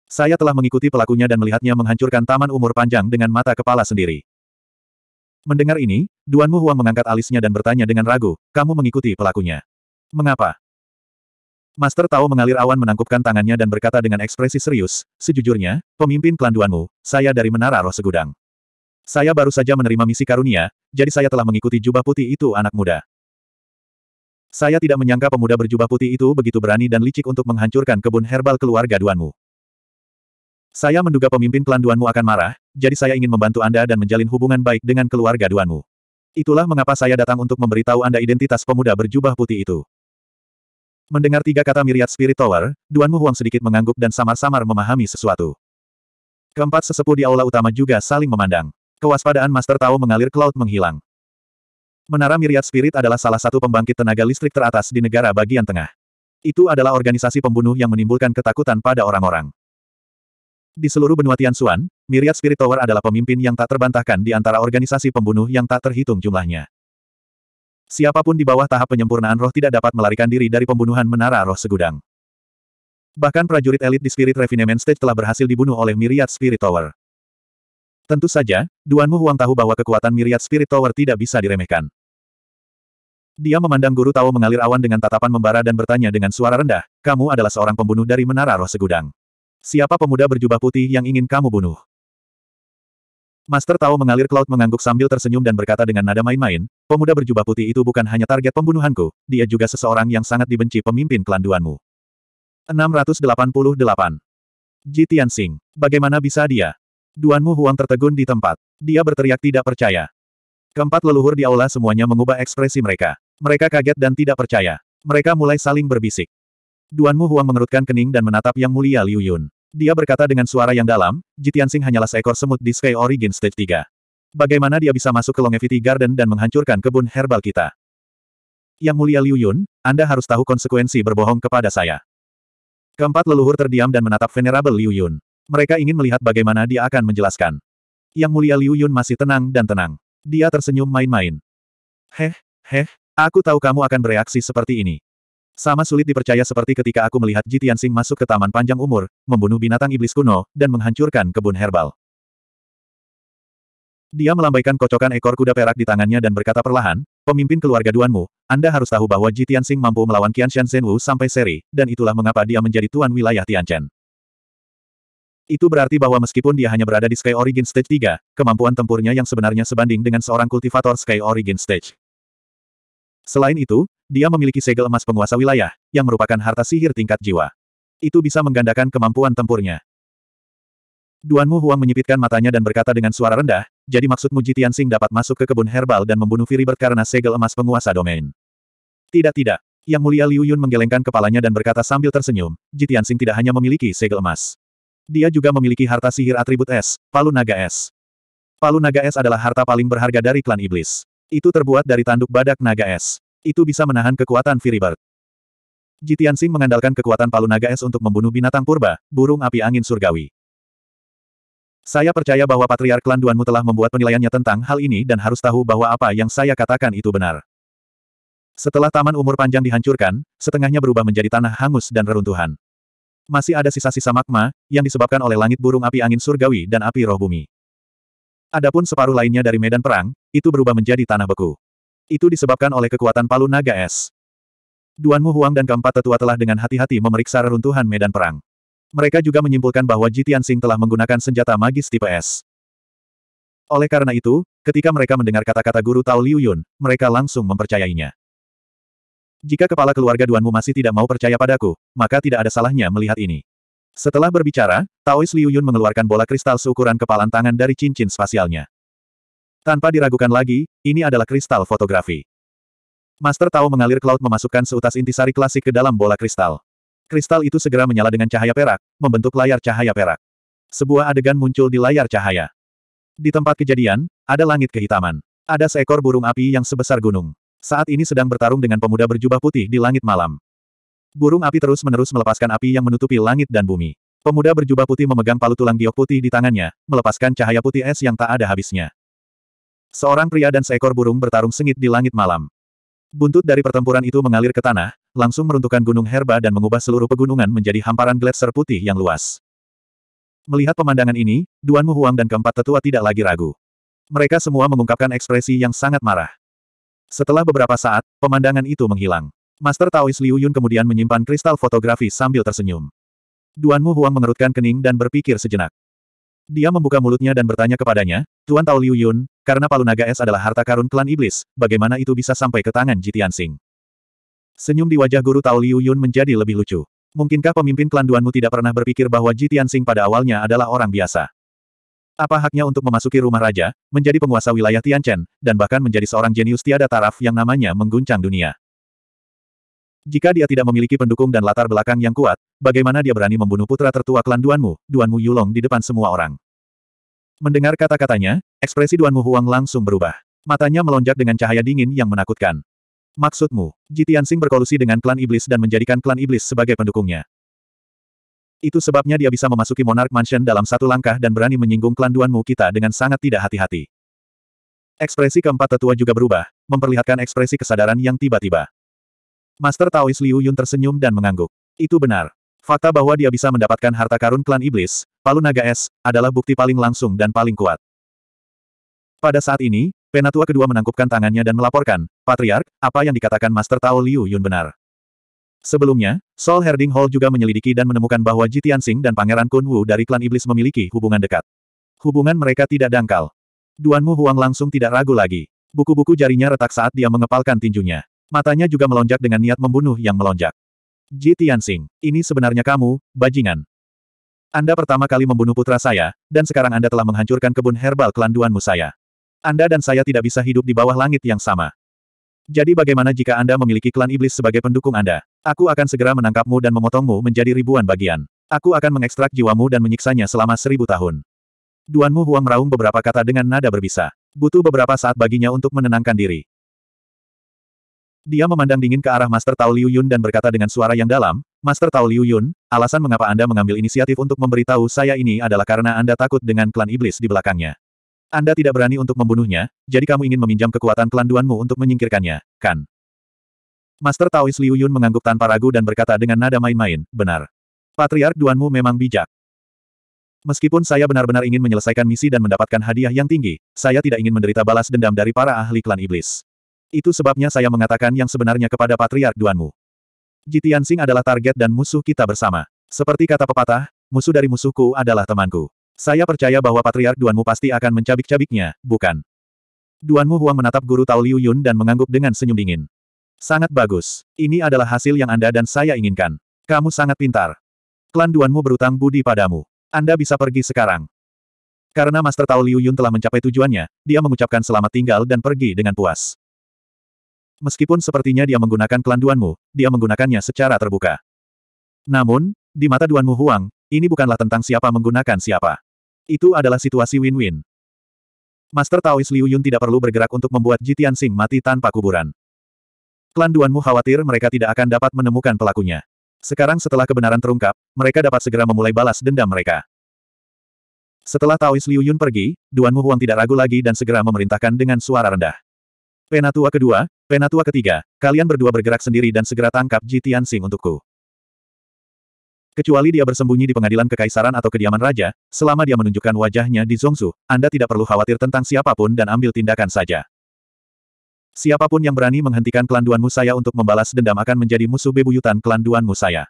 Saya telah mengikuti pelakunya dan melihatnya menghancurkan taman umur panjang dengan mata kepala sendiri. Mendengar ini, Duanmu Huang mengangkat alisnya dan bertanya dengan ragu, kamu mengikuti pelakunya. Mengapa? Master Tao mengalir awan menangkupkan tangannya dan berkata dengan ekspresi serius, sejujurnya, pemimpin klan Duanmu, saya dari Menara Roh Segudang. Saya baru saja menerima misi karunia, jadi saya telah mengikuti jubah putih itu anak muda. Saya tidak menyangka pemuda berjubah putih itu begitu berani dan licik untuk menghancurkan kebun herbal keluarga Duanmu. Saya menduga pemimpin klan Duanmu akan marah, jadi saya ingin membantu Anda dan menjalin hubungan baik dengan keluarga Duanmu. Itulah mengapa saya datang untuk memberitahu Anda identitas pemuda berjubah putih itu. Mendengar tiga kata miriat spirit tower, Duan Mu Huang sedikit mengangguk dan samar-samar memahami sesuatu. Keempat sesepuh di aula utama juga saling memandang. Kewaspadaan Master Tao mengalir ke laut menghilang. Menara Miriat Spirit adalah salah satu pembangkit tenaga listrik teratas di negara bagian tengah. Itu adalah organisasi pembunuh yang menimbulkan ketakutan pada orang-orang. Di seluruh benua Tianxuan, Miriat Spirit Tower adalah pemimpin yang tak terbantahkan di antara organisasi pembunuh yang tak terhitung jumlahnya. Siapapun di bawah tahap penyempurnaan roh tidak dapat melarikan diri dari pembunuhan menara roh segudang. Bahkan prajurit elit di Spirit Refinement Stage telah berhasil dibunuh oleh Myriad Spirit Tower. Tentu saja, Duan Mu Huang tahu bahwa kekuatan Myriad Spirit Tower tidak bisa diremehkan. Dia memandang Guru Tao mengalir awan dengan tatapan membara dan bertanya dengan suara rendah, kamu adalah seorang pembunuh dari menara roh segudang. Siapa pemuda berjubah putih yang ingin kamu bunuh? Master Tao mengalir ke mengangguk sambil tersenyum dan berkata dengan nada main-main, pemuda berjubah putih itu bukan hanya target pembunuhanku, dia juga seseorang yang sangat dibenci pemimpin klan 688. Ji Tianxing. Bagaimana bisa dia? Duanmu Huang tertegun di tempat. Dia berteriak tidak percaya. Keempat leluhur di aula semuanya mengubah ekspresi mereka. Mereka kaget dan tidak percaya. Mereka mulai saling berbisik. Duanmu Huang mengerutkan kening dan menatap Yang Mulia Liu Yun. Dia berkata dengan suara yang dalam, Jitian Jitiansing hanyalah seekor semut di Sky Origin Stage 3. Bagaimana dia bisa masuk ke Longevity Garden dan menghancurkan kebun herbal kita? Yang mulia Liu Yun, Anda harus tahu konsekuensi berbohong kepada saya. Keempat leluhur terdiam dan menatap Venerable Liu Yun. Mereka ingin melihat bagaimana dia akan menjelaskan. Yang mulia Liu Yun masih tenang dan tenang. Dia tersenyum main-main. Heh, heh, aku tahu kamu akan bereaksi seperti ini. Sama sulit dipercaya seperti ketika aku melihat Ji Tianxing masuk ke taman panjang umur, membunuh binatang iblis kuno, dan menghancurkan kebun herbal. Dia melambaikan kocokan ekor kuda perak di tangannya dan berkata perlahan, Pemimpin keluarga Duanmu, Anda harus tahu bahwa Ji Tianxing mampu melawan Qian Shan Zhenwu sampai seri, dan itulah mengapa dia menjadi tuan wilayah Tianchen. Itu berarti bahwa meskipun dia hanya berada di Sky Origin Stage 3, kemampuan tempurnya yang sebenarnya sebanding dengan seorang kultivator Sky Origin Stage. Selain itu, dia memiliki segel emas penguasa wilayah, yang merupakan harta sihir tingkat jiwa. Itu bisa menggandakan kemampuan tempurnya. Duan Mu Huang menyipitkan matanya dan berkata dengan suara rendah, jadi maksudmu Jitian Sing dapat masuk ke kebun herbal dan membunuh Firibert karena segel emas penguasa domain. Tidak tidak. Yang mulia Liu Yun menggelengkan kepalanya dan berkata sambil tersenyum, Jitian Sing tidak hanya memiliki segel emas. Dia juga memiliki harta sihir atribut es, palu naga es. Palu naga es adalah harta paling berharga dari klan iblis. Itu terbuat dari tanduk badak naga es. Itu bisa menahan kekuatan Firibird. Jitian Sing mengandalkan kekuatan palu naga es untuk membunuh binatang purba, burung api angin surgawi. Saya percaya bahwa Patriark Klan Duanmu telah membuat penilaiannya tentang hal ini dan harus tahu bahwa apa yang saya katakan itu benar. Setelah taman umur panjang dihancurkan, setengahnya berubah menjadi tanah hangus dan reruntuhan. Masih ada sisa-sisa magma, yang disebabkan oleh langit burung api angin surgawi dan api roh bumi. Adapun separuh lainnya dari medan perang, itu berubah menjadi tanah beku. Itu disebabkan oleh kekuatan palu naga es. Duan Mu Huang dan keempat tetua telah dengan hati-hati memeriksa reruntuhan medan perang. Mereka juga menyimpulkan bahwa Jitian Sing telah menggunakan senjata magis tipe es. Oleh karena itu, ketika mereka mendengar kata-kata guru Tao Liu Yun, mereka langsung mempercayainya. Jika kepala keluarga Duan Mu masih tidak mau percaya padaku, maka tidak ada salahnya melihat ini. Setelah berbicara, Taois Liu Yun mengeluarkan bola kristal seukuran kepalan tangan dari cincin spasialnya. Tanpa diragukan lagi, ini adalah kristal fotografi. Master Tao mengalir ke laut memasukkan seutas intisari klasik ke dalam bola kristal. Kristal itu segera menyala dengan cahaya perak, membentuk layar cahaya perak. Sebuah adegan muncul di layar cahaya. Di tempat kejadian, ada langit kehitaman. Ada seekor burung api yang sebesar gunung. Saat ini sedang bertarung dengan pemuda berjubah putih di langit malam. Burung api terus-menerus melepaskan api yang menutupi langit dan bumi. Pemuda berjubah putih memegang palu tulang giok putih di tangannya, melepaskan cahaya putih es yang tak ada habisnya. Seorang pria dan seekor burung bertarung sengit di langit malam. Buntut dari pertempuran itu mengalir ke tanah, langsung meruntuhkan gunung herba dan mengubah seluruh pegunungan menjadi hamparan gletser putih yang luas. Melihat pemandangan ini, Duan Muhuang dan keempat tetua tidak lagi ragu. Mereka semua mengungkapkan ekspresi yang sangat marah. Setelah beberapa saat, pemandangan itu menghilang. Master Taois Liu Yun kemudian menyimpan kristal fotografi sambil tersenyum. Duan Muhuang mengerutkan kening dan berpikir sejenak. Dia membuka mulutnya dan bertanya kepadanya, Tuan Tao Liu Yun, karena palu naga es adalah harta karun klan iblis, bagaimana itu bisa sampai ke tangan Jitian Sing? Senyum di wajah guru Tao Liu Yun menjadi lebih lucu. Mungkinkah pemimpin klan Duanmu tidak pernah berpikir bahwa Jitian Sing pada awalnya adalah orang biasa? Apa haknya untuk memasuki rumah raja, menjadi penguasa wilayah Tianchen, dan bahkan menjadi seorang jenius tiada taraf yang namanya mengguncang dunia? Jika dia tidak memiliki pendukung dan latar belakang yang kuat, bagaimana dia berani membunuh putra tertua klan Duanmu, Duanmu Yulong di depan semua orang? Mendengar kata-katanya, ekspresi Duanmu Huang langsung berubah. Matanya melonjak dengan cahaya dingin yang menakutkan. Maksudmu, Jitiansing berkolusi dengan klan iblis dan menjadikan klan iblis sebagai pendukungnya. Itu sebabnya dia bisa memasuki Monarch Mansion dalam satu langkah dan berani menyinggung klan Duanmu kita dengan sangat tidak hati-hati. Ekspresi keempat tetua juga berubah, memperlihatkan ekspresi kesadaran yang tiba-tiba. Master Taois Liu Yun tersenyum dan mengangguk. Itu benar. Fakta bahwa dia bisa mendapatkan harta karun klan iblis, palu naga es, adalah bukti paling langsung dan paling kuat. Pada saat ini, penatua kedua menangkupkan tangannya dan melaporkan, Patriark, apa yang dikatakan Master Tao Liu Yun benar. Sebelumnya, Sol Herding Hall juga menyelidiki dan menemukan bahwa Ji Tianxing dan Pangeran Kun Wu dari klan iblis memiliki hubungan dekat. Hubungan mereka tidak dangkal. Duan Mu Huang langsung tidak ragu lagi. Buku-buku jarinya retak saat dia mengepalkan tinjunya. Matanya juga melonjak dengan niat membunuh yang melonjak. Ji Tianxing, ini sebenarnya kamu, bajingan. Anda pertama kali membunuh putra saya, dan sekarang Anda telah menghancurkan kebun herbal kelanduanmu saya. Anda dan saya tidak bisa hidup di bawah langit yang sama. Jadi bagaimana jika Anda memiliki klan iblis sebagai pendukung Anda? Aku akan segera menangkapmu dan memotongmu menjadi ribuan bagian. Aku akan mengekstrak jiwamu dan menyiksanya selama seribu tahun. Duanmu Huang meraung beberapa kata dengan nada berbisa. Butuh beberapa saat baginya untuk menenangkan diri. Dia memandang dingin ke arah Master Tao Liu Yun dan berkata dengan suara yang dalam, Master Tao Liu Yun, alasan mengapa Anda mengambil inisiatif untuk memberitahu saya ini adalah karena Anda takut dengan klan iblis di belakangnya. Anda tidak berani untuk membunuhnya, jadi kamu ingin meminjam kekuatan klan Duanmu untuk menyingkirkannya, kan? Master Taois Liu Yun mengangguk tanpa ragu dan berkata dengan nada main-main, benar. Patriark Duanmu memang bijak. Meskipun saya benar-benar ingin menyelesaikan misi dan mendapatkan hadiah yang tinggi, saya tidak ingin menderita balas dendam dari para ahli klan iblis. Itu sebabnya saya mengatakan yang sebenarnya kepada Patriark Duanmu. Jitian Sing adalah target dan musuh kita bersama. Seperti kata pepatah, musuh dari musuhku adalah temanku. Saya percaya bahwa Patriark Duanmu pasti akan mencabik-cabiknya, bukan? Duanmu Huang menatap Guru Tao Liu Yun dan mengangguk dengan senyum dingin. Sangat bagus. Ini adalah hasil yang Anda dan saya inginkan. Kamu sangat pintar. Klan Duanmu berutang budi padamu. Anda bisa pergi sekarang. Karena Master Tao Liu Yun telah mencapai tujuannya, dia mengucapkan selamat tinggal dan pergi dengan puas meskipun sepertinya dia menggunakan kelanduanmu, dia menggunakannya secara terbuka. Namun, di mata Duanmu Huang, ini bukanlah tentang siapa menggunakan siapa. Itu adalah situasi win-win. Master Taois Liu Yun tidak perlu bergerak untuk membuat Jitian Sing mati tanpa kuburan. Klan Duanmu khawatir mereka tidak akan dapat menemukan pelakunya. Sekarang setelah kebenaran terungkap, mereka dapat segera memulai balas dendam mereka. Setelah Taois Liu Yun pergi, Duanmu Huang tidak ragu lagi dan segera memerintahkan dengan suara rendah. Penatua kedua, penatua ketiga, kalian berdua bergerak sendiri dan segera tangkap Ji Tianxing untukku. Kecuali dia bersembunyi di pengadilan kekaisaran atau kediaman raja, selama dia menunjukkan wajahnya di Zongsu, Anda tidak perlu khawatir tentang siapapun dan ambil tindakan saja. Siapapun yang berani menghentikan klan saya untuk membalas dendam akan menjadi musuh bebuyutan klan saya.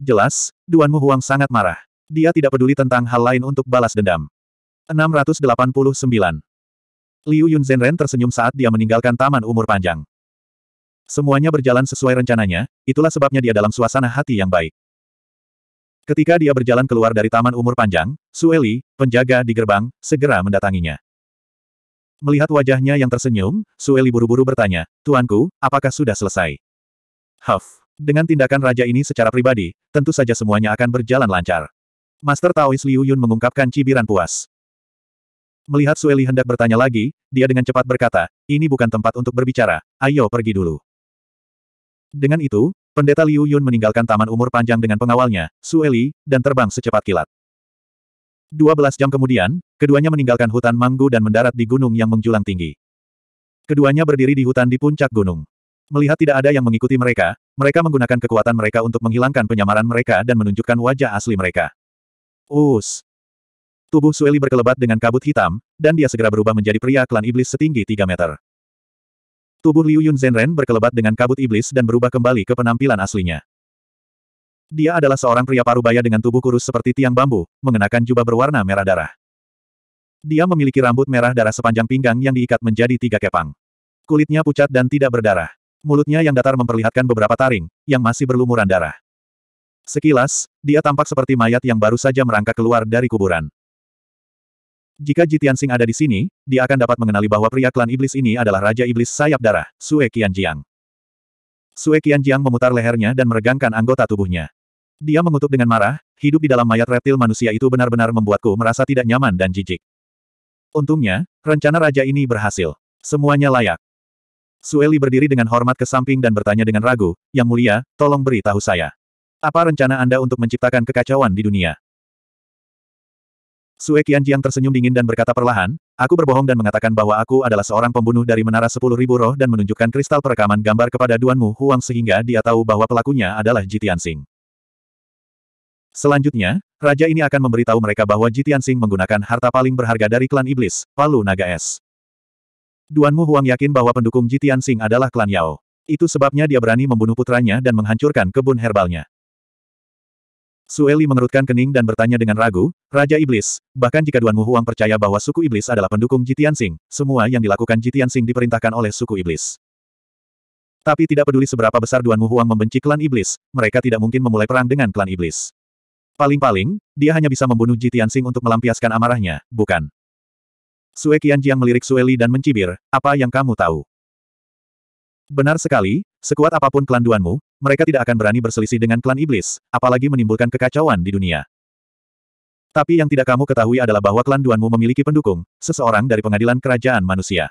Jelas, Duanmu Huang sangat marah. Dia tidak peduli tentang hal lain untuk balas dendam. 689 Liu Yun Zhenren tersenyum saat dia meninggalkan taman umur panjang. Semuanya berjalan sesuai rencananya, itulah sebabnya dia dalam suasana hati yang baik. Ketika dia berjalan keluar dari taman umur panjang, Sueli, penjaga di gerbang, segera mendatanginya. Melihat wajahnya yang tersenyum, Sueli buru-buru bertanya, Tuanku, apakah sudah selesai? Huff, dengan tindakan raja ini secara pribadi, tentu saja semuanya akan berjalan lancar. Master Taois Liu Yun mengungkapkan cibiran puas. Melihat Sueli hendak bertanya lagi, dia dengan cepat berkata, ini bukan tempat untuk berbicara, ayo pergi dulu. Dengan itu, pendeta Liu Yun meninggalkan taman umur panjang dengan pengawalnya, Sueli, dan terbang secepat kilat. 12 jam kemudian, keduanya meninggalkan hutan manggu dan mendarat di gunung yang menjulang tinggi. Keduanya berdiri di hutan di puncak gunung. Melihat tidak ada yang mengikuti mereka, mereka menggunakan kekuatan mereka untuk menghilangkan penyamaran mereka dan menunjukkan wajah asli mereka. Us, Tubuh Sueli berkelebat dengan kabut hitam, dan dia segera berubah menjadi pria klan iblis setinggi 3 meter. Tubuh Liu Yun Zhenren berkelebat dengan kabut iblis dan berubah kembali ke penampilan aslinya. Dia adalah seorang pria parubaya dengan tubuh kurus seperti tiang bambu, mengenakan jubah berwarna merah darah. Dia memiliki rambut merah darah sepanjang pinggang yang diikat menjadi tiga kepang. Kulitnya pucat dan tidak berdarah. Mulutnya yang datar memperlihatkan beberapa taring, yang masih berlumuran darah. Sekilas, dia tampak seperti mayat yang baru saja merangkak keluar dari kuburan. Jika Jitian Sing ada di sini, dia akan dapat mengenali bahwa pria klan iblis ini adalah Raja Iblis Sayap Darah, Sue Qianjiang. Sue Qianjiang memutar lehernya dan meregangkan anggota tubuhnya. Dia mengutuk dengan marah, hidup di dalam mayat reptil manusia itu benar-benar membuatku merasa tidak nyaman dan jijik. Untungnya, rencana raja ini berhasil. Semuanya layak. Sueli berdiri dengan hormat ke samping dan bertanya dengan ragu, Yang mulia, tolong beritahu saya. Apa rencana Anda untuk menciptakan kekacauan di dunia? Sue Qianjiang tersenyum dingin dan berkata perlahan, aku berbohong dan mengatakan bahwa aku adalah seorang pembunuh dari Menara Sepuluh Ribu Roh dan menunjukkan kristal perekaman gambar kepada Duanmu Huang sehingga dia tahu bahwa pelakunya adalah Jitian Sing. Selanjutnya, raja ini akan memberitahu mereka bahwa Jitian Sing menggunakan harta paling berharga dari klan iblis, Palu Naga Es. Duanmu Huang yakin bahwa pendukung Jitian Sing adalah klan Yao. Itu sebabnya dia berani membunuh putranya dan menghancurkan kebun herbalnya. Sueli mengerutkan kening dan bertanya dengan ragu, Raja Iblis, bahkan jika Duan Mu Huang percaya bahwa suku Iblis adalah pendukung Jitian Sing, semua yang dilakukan Jitian Sing diperintahkan oleh suku Iblis. Tapi tidak peduli seberapa besar Duan Mu Huang membenci klan Iblis, mereka tidak mungkin memulai perang dengan klan Iblis. Paling-paling, dia hanya bisa membunuh Jitian Sing untuk melampiaskan amarahnya, bukan? Sue Qianjiang melirik Sueli dan mencibir, apa yang kamu tahu? Benar sekali, sekuat apapun klan Duanmu, mereka tidak akan berani berselisih dengan klan iblis, apalagi menimbulkan kekacauan di dunia. Tapi yang tidak kamu ketahui adalah bahwa klan Duanmu memiliki pendukung, seseorang dari pengadilan kerajaan manusia.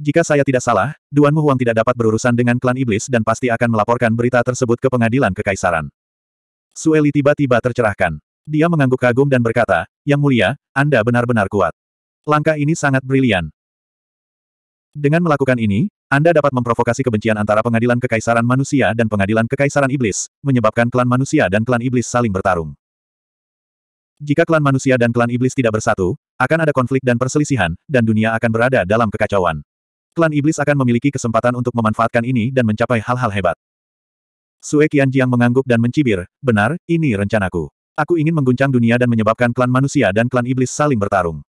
Jika saya tidak salah, Duanmu Huang tidak dapat berurusan dengan klan iblis dan pasti akan melaporkan berita tersebut ke pengadilan kekaisaran. Sueli tiba-tiba tercerahkan. Dia mengangguk kagum dan berkata, Yang mulia, Anda benar-benar kuat. Langkah ini sangat brilian. Dengan melakukan ini, anda dapat memprovokasi kebencian antara pengadilan kekaisaran manusia dan pengadilan kekaisaran iblis, menyebabkan klan manusia dan klan iblis saling bertarung. Jika klan manusia dan klan iblis tidak bersatu, akan ada konflik dan perselisihan, dan dunia akan berada dalam kekacauan. Klan iblis akan memiliki kesempatan untuk memanfaatkan ini dan mencapai hal-hal hebat. Sue Jiang mengangguk dan mencibir, benar, ini rencanaku. Aku ingin mengguncang dunia dan menyebabkan klan manusia dan klan iblis saling bertarung.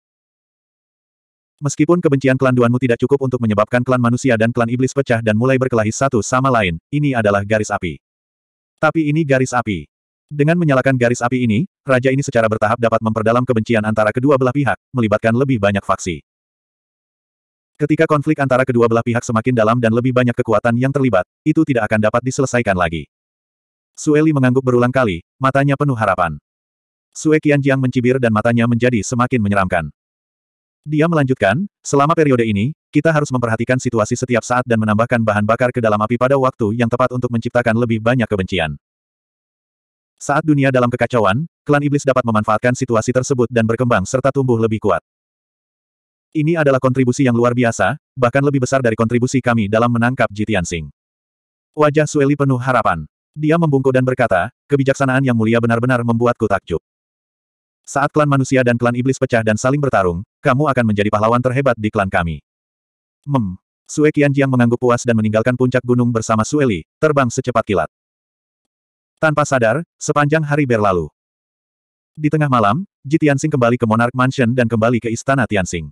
Meskipun kebencian klan Duanmu tidak cukup untuk menyebabkan klan manusia dan klan iblis pecah dan mulai berkelahi satu sama lain, ini adalah garis api. Tapi ini garis api. Dengan menyalakan garis api ini, raja ini secara bertahap dapat memperdalam kebencian antara kedua belah pihak, melibatkan lebih banyak faksi. Ketika konflik antara kedua belah pihak semakin dalam dan lebih banyak kekuatan yang terlibat, itu tidak akan dapat diselesaikan lagi. Sueli mengangguk berulang kali, matanya penuh harapan. Sue Qianjiang mencibir dan matanya menjadi semakin menyeramkan. Dia melanjutkan, selama periode ini, kita harus memperhatikan situasi setiap saat dan menambahkan bahan bakar ke dalam api pada waktu yang tepat untuk menciptakan lebih banyak kebencian. Saat dunia dalam kekacauan, klan iblis dapat memanfaatkan situasi tersebut dan berkembang serta tumbuh lebih kuat. Ini adalah kontribusi yang luar biasa, bahkan lebih besar dari kontribusi kami dalam menangkap Jitian Sing. Wajah Sueli penuh harapan. Dia membungkuk dan berkata, kebijaksanaan yang mulia benar-benar membuatku takjub. Saat klan manusia dan klan iblis pecah dan saling bertarung, kamu akan menjadi pahlawan terhebat di klan kami. Mem. Sue Jiang mengangguk puas dan meninggalkan puncak gunung bersama Li, terbang secepat kilat. Tanpa sadar, sepanjang hari berlalu. Di tengah malam, Ji Tianxing kembali ke Monarch Mansion dan kembali ke Istana Tianxing.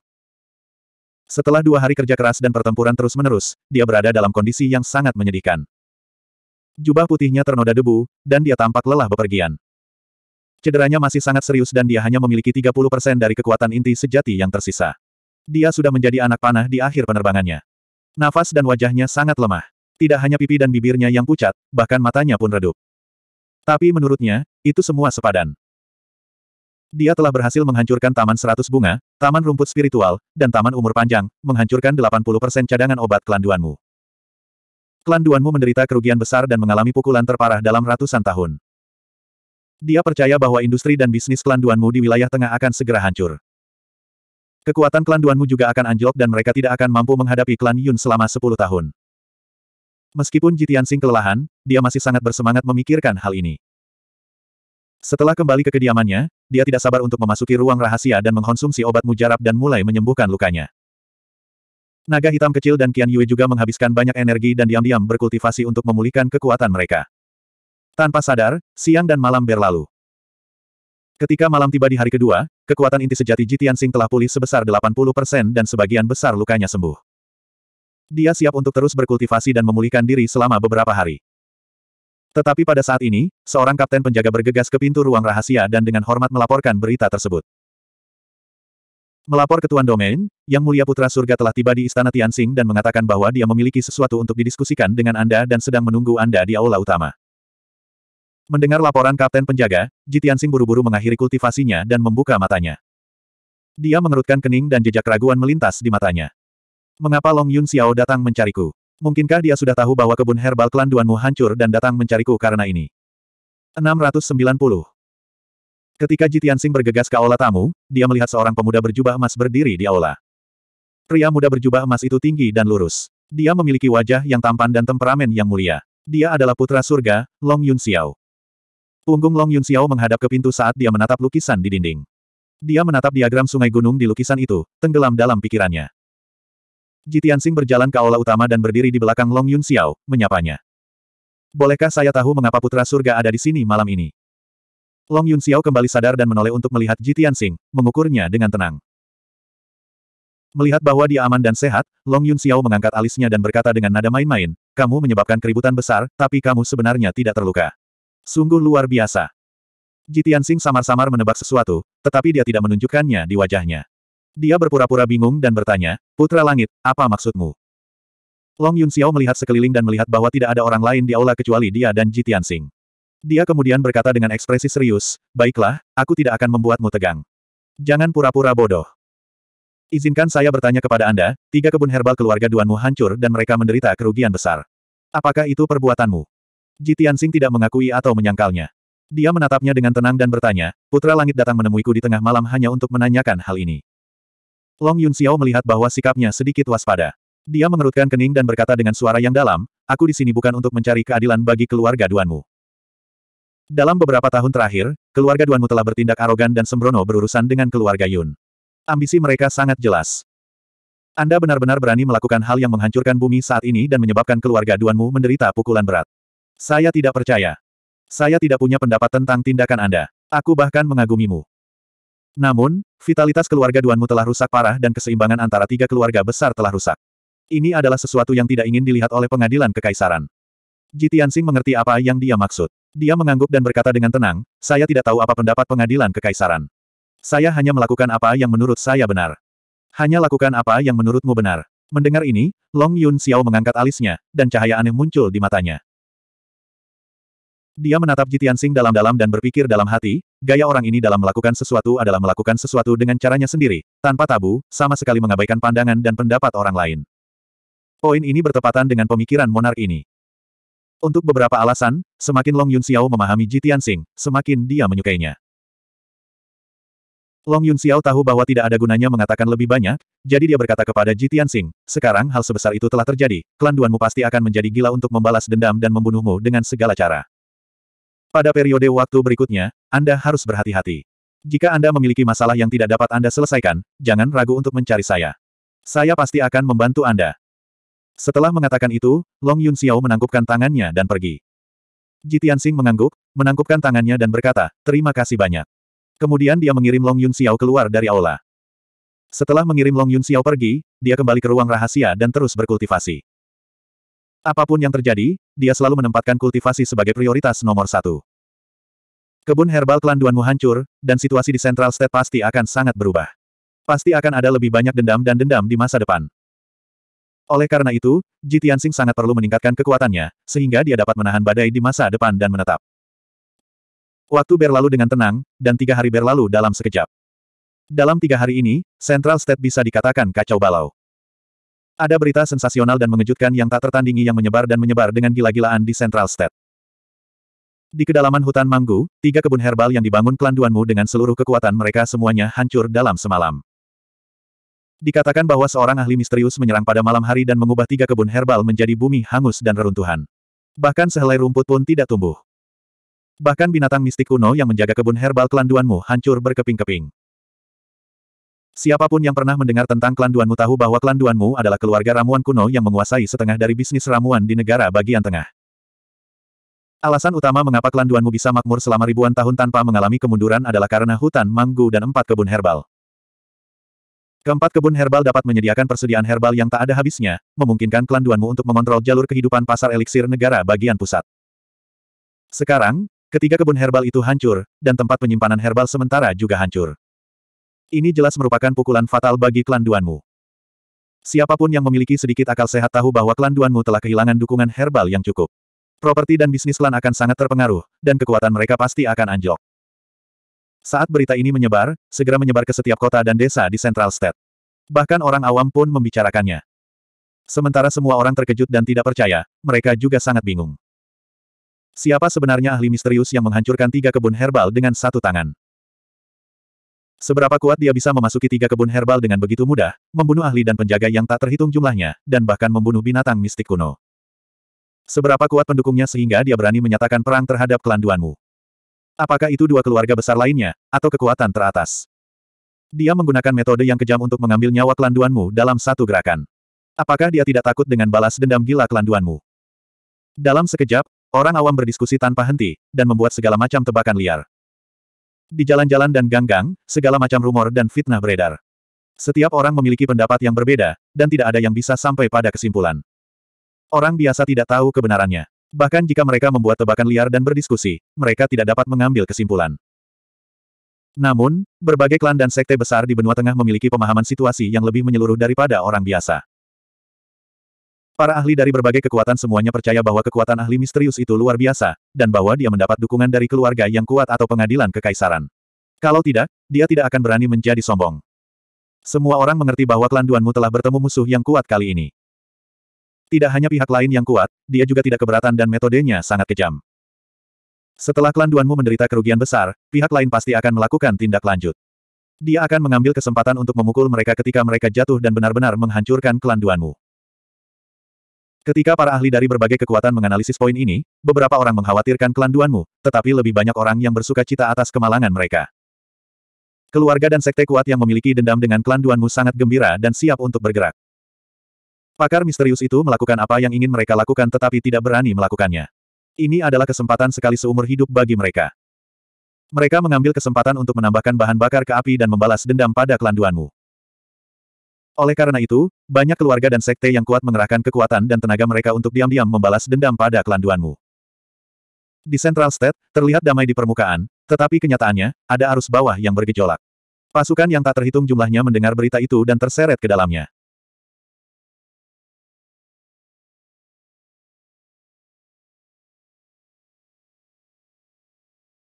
Setelah dua hari kerja keras dan pertempuran terus-menerus, dia berada dalam kondisi yang sangat menyedihkan. Jubah putihnya ternoda debu, dan dia tampak lelah bepergian. Cederanya masih sangat serius dan dia hanya memiliki 30% dari kekuatan inti sejati yang tersisa. Dia sudah menjadi anak panah di akhir penerbangannya. Nafas dan wajahnya sangat lemah. Tidak hanya pipi dan bibirnya yang pucat, bahkan matanya pun redup. Tapi menurutnya, itu semua sepadan. Dia telah berhasil menghancurkan Taman Seratus Bunga, Taman Rumput Spiritual, dan Taman Umur Panjang, menghancurkan 80% cadangan obat kelanduanmu. Kelanduanmu menderita kerugian besar dan mengalami pukulan terparah dalam ratusan tahun. Dia percaya bahwa industri dan bisnis klan Duanmu di wilayah tengah akan segera hancur. Kekuatan klan Duanmu juga akan anjlok dan mereka tidak akan mampu menghadapi klan Yun selama 10 tahun. Meskipun Jitian Sing kelelahan, dia masih sangat bersemangat memikirkan hal ini. Setelah kembali ke kediamannya, dia tidak sabar untuk memasuki ruang rahasia dan mengkonsumsi obat mujarab dan mulai menyembuhkan lukanya. Naga hitam kecil dan Qian Yue juga menghabiskan banyak energi dan diam-diam berkultivasi untuk memulihkan kekuatan mereka. Tanpa sadar, siang dan malam berlalu. Ketika malam tiba di hari kedua, kekuatan inti sejati Jitian Sing telah pulih sebesar 80% dan sebagian besar lukanya sembuh. Dia siap untuk terus berkultivasi dan memulihkan diri selama beberapa hari. Tetapi pada saat ini, seorang kapten penjaga bergegas ke pintu ruang rahasia dan dengan hormat melaporkan berita tersebut. Melapor ke Tuan Domain, Yang Mulia Putra Surga telah tiba di Istana Tianxing dan mengatakan bahwa dia memiliki sesuatu untuk didiskusikan dengan Anda dan sedang menunggu Anda di aula utama. Mendengar laporan Kapten Penjaga, Jitiansing buru-buru mengakhiri kultivasinya dan membuka matanya. Dia mengerutkan kening dan jejak keraguan melintas di matanya. Mengapa Long Yun Xiao datang mencariku? Mungkinkah dia sudah tahu bahwa kebun herbal klan Duanmu hancur dan datang mencariku karena ini? 690 Ketika Jitiansing bergegas ke aula tamu, dia melihat seorang pemuda berjubah emas berdiri di aula. Pria muda berjubah emas itu tinggi dan lurus. Dia memiliki wajah yang tampan dan temperamen yang mulia. Dia adalah putra surga, Long Yun Xiao. Punggung Long Yun Xiao menghadap ke pintu saat dia menatap lukisan di dinding. Dia menatap diagram sungai gunung di lukisan itu, tenggelam dalam pikirannya. Ji Tianxing berjalan ke aula utama dan berdiri di belakang Long Yun Xiao, menyapanya. Bolehkah saya tahu mengapa putra surga ada di sini malam ini? Long Yun Xiao kembali sadar dan menoleh untuk melihat Ji Tianxing, mengukurnya dengan tenang. Melihat bahwa dia aman dan sehat, Long Yun Xiao mengangkat alisnya dan berkata dengan nada main-main, kamu menyebabkan keributan besar, tapi kamu sebenarnya tidak terluka. Sungguh luar biasa. Jitiansing samar-samar menebak sesuatu, tetapi dia tidak menunjukkannya di wajahnya. Dia berpura-pura bingung dan bertanya, Putra Langit, apa maksudmu? Long Yun Xiao melihat sekeliling dan melihat bahwa tidak ada orang lain di aula kecuali dia dan Jitiansing. Dia kemudian berkata dengan ekspresi serius, Baiklah, aku tidak akan membuatmu tegang. Jangan pura-pura bodoh. Izinkan saya bertanya kepada Anda, tiga kebun herbal keluarga Duanmu hancur dan mereka menderita kerugian besar. Apakah itu perbuatanmu? Ji Tianxing tidak mengakui atau menyangkalnya. Dia menatapnya dengan tenang dan bertanya, Putra Langit datang menemuiku di tengah malam hanya untuk menanyakan hal ini. Long Yun Xiao melihat bahwa sikapnya sedikit waspada. Dia mengerutkan kening dan berkata dengan suara yang dalam, aku di sini bukan untuk mencari keadilan bagi keluarga Duanmu. Dalam beberapa tahun terakhir, keluarga Duanmu telah bertindak arogan dan sembrono berurusan dengan keluarga Yun. Ambisi mereka sangat jelas. Anda benar-benar berani melakukan hal yang menghancurkan bumi saat ini dan menyebabkan keluarga Duanmu menderita pukulan berat. Saya tidak percaya. Saya tidak punya pendapat tentang tindakan Anda. Aku bahkan mengagumimu. Namun, vitalitas keluarga Duanmu telah rusak parah dan keseimbangan antara tiga keluarga besar telah rusak. Ini adalah sesuatu yang tidak ingin dilihat oleh pengadilan kekaisaran. Jitiansing mengerti apa yang dia maksud. Dia mengangguk dan berkata dengan tenang, saya tidak tahu apa pendapat pengadilan kekaisaran. Saya hanya melakukan apa yang menurut saya benar. Hanya lakukan apa yang menurutmu benar. Mendengar ini, Long Yun Xiao mengangkat alisnya, dan cahaya aneh muncul di matanya. Dia menatap Jitian Sing dalam-dalam dan berpikir dalam hati, gaya orang ini dalam melakukan sesuatu adalah melakukan sesuatu dengan caranya sendiri, tanpa tabu, sama sekali mengabaikan pandangan dan pendapat orang lain. Poin ini bertepatan dengan pemikiran monark ini. Untuk beberapa alasan, semakin Long Yun Xiao memahami Jitian Sing, semakin dia menyukainya. Long Yun Xiao tahu bahwa tidak ada gunanya mengatakan lebih banyak, jadi dia berkata kepada Jitian Sing, sekarang hal sebesar itu telah terjadi, klan Duanmu pasti akan menjadi gila untuk membalas dendam dan membunuhmu dengan segala cara. Pada periode waktu berikutnya, Anda harus berhati-hati. Jika Anda memiliki masalah yang tidak dapat Anda selesaikan, jangan ragu untuk mencari saya. Saya pasti akan membantu Anda. Setelah mengatakan itu, Long Yun Xiao menangkupkan tangannya dan pergi. Ji Tianxing mengangguk, menangkupkan tangannya dan berkata, terima kasih banyak. Kemudian dia mengirim Long Yun Xiao keluar dari aula. Setelah mengirim Long Yun Xiao pergi, dia kembali ke ruang rahasia dan terus berkultivasi. Apapun yang terjadi, dia selalu menempatkan kultivasi sebagai prioritas nomor satu. Kebun herbal klan Duanmu hancur, dan situasi di Central State pasti akan sangat berubah. Pasti akan ada lebih banyak dendam dan dendam di masa depan. Oleh karena itu, Ji Tianxing sangat perlu meningkatkan kekuatannya, sehingga dia dapat menahan badai di masa depan dan menetap. Waktu berlalu dengan tenang, dan tiga hari berlalu dalam sekejap. Dalam tiga hari ini, Central State bisa dikatakan kacau balau. Ada berita sensasional dan mengejutkan yang tak tertandingi yang menyebar dan menyebar dengan gila-gilaan di Central State. Di kedalaman hutan Manggu, tiga kebun herbal yang dibangun klan Duanmu dengan seluruh kekuatan mereka semuanya hancur dalam semalam. Dikatakan bahwa seorang ahli misterius menyerang pada malam hari dan mengubah tiga kebun herbal menjadi bumi hangus dan reruntuhan. Bahkan sehelai rumput pun tidak tumbuh. Bahkan binatang mistik kuno yang menjaga kebun herbal klan Duanmu hancur berkeping-keping. Siapapun yang pernah mendengar tentang klan Duanmu tahu bahwa klan Duanmu adalah keluarga ramuan kuno yang menguasai setengah dari bisnis ramuan di negara bagian tengah. Alasan utama mengapa klan Duanmu bisa makmur selama ribuan tahun tanpa mengalami kemunduran adalah karena hutan manggu dan empat kebun herbal. Keempat kebun herbal dapat menyediakan persediaan herbal yang tak ada habisnya, memungkinkan klan Duanmu untuk mengontrol jalur kehidupan pasar eliksir negara bagian pusat. Sekarang, ketiga kebun herbal itu hancur, dan tempat penyimpanan herbal sementara juga hancur. Ini jelas merupakan pukulan fatal bagi klan Duanmu. Siapapun yang memiliki sedikit akal sehat tahu bahwa klan Duanmu telah kehilangan dukungan herbal yang cukup. Properti dan bisnis klan akan sangat terpengaruh, dan kekuatan mereka pasti akan anjlok. Saat berita ini menyebar, segera menyebar ke setiap kota dan desa di Central State. Bahkan orang awam pun membicarakannya. Sementara semua orang terkejut dan tidak percaya, mereka juga sangat bingung. Siapa sebenarnya ahli misterius yang menghancurkan tiga kebun herbal dengan satu tangan? Seberapa kuat dia bisa memasuki tiga kebun herbal dengan begitu mudah, membunuh ahli dan penjaga yang tak terhitung jumlahnya, dan bahkan membunuh binatang mistik kuno. Seberapa kuat pendukungnya sehingga dia berani menyatakan perang terhadap kelanduanmu? Apakah itu dua keluarga besar lainnya, atau kekuatan teratas? Dia menggunakan metode yang kejam untuk mengambil nyawa kelanduanmu dalam satu gerakan. Apakah dia tidak takut dengan balas dendam gila kelanduanmu? Dalam sekejap, orang awam berdiskusi tanpa henti, dan membuat segala macam tebakan liar. Di jalan-jalan dan gang-gang, segala macam rumor dan fitnah beredar. Setiap orang memiliki pendapat yang berbeda, dan tidak ada yang bisa sampai pada kesimpulan. Orang biasa tidak tahu kebenarannya. Bahkan jika mereka membuat tebakan liar dan berdiskusi, mereka tidak dapat mengambil kesimpulan. Namun, berbagai klan dan sekte besar di benua tengah memiliki pemahaman situasi yang lebih menyeluruh daripada orang biasa. Para ahli dari berbagai kekuatan semuanya percaya bahwa kekuatan ahli misterius itu luar biasa, dan bahwa dia mendapat dukungan dari keluarga yang kuat atau pengadilan kekaisaran. Kalau tidak, dia tidak akan berani menjadi sombong. Semua orang mengerti bahwa klan Duanmu telah bertemu musuh yang kuat kali ini. Tidak hanya pihak lain yang kuat, dia juga tidak keberatan dan metodenya sangat kejam. Setelah klan Duanmu menderita kerugian besar, pihak lain pasti akan melakukan tindak lanjut. Dia akan mengambil kesempatan untuk memukul mereka ketika mereka jatuh dan benar-benar menghancurkan klan Duanmu. Ketika para ahli dari berbagai kekuatan menganalisis poin ini, beberapa orang mengkhawatirkan kelanduanmu, tetapi lebih banyak orang yang bersuka cita atas kemalangan mereka. Keluarga dan sekte kuat yang memiliki dendam dengan kelanduanmu sangat gembira dan siap untuk bergerak. Pakar misterius itu melakukan apa yang ingin mereka lakukan tetapi tidak berani melakukannya. Ini adalah kesempatan sekali seumur hidup bagi mereka. Mereka mengambil kesempatan untuk menambahkan bahan bakar ke api dan membalas dendam pada kelanduanmu. Oleh karena itu, banyak keluarga dan sekte yang kuat mengerahkan kekuatan dan tenaga mereka untuk diam-diam membalas dendam pada kelanduanmu. Di Central State, terlihat damai di permukaan, tetapi kenyataannya, ada arus bawah yang bergejolak. Pasukan yang tak terhitung jumlahnya mendengar berita itu dan terseret ke dalamnya.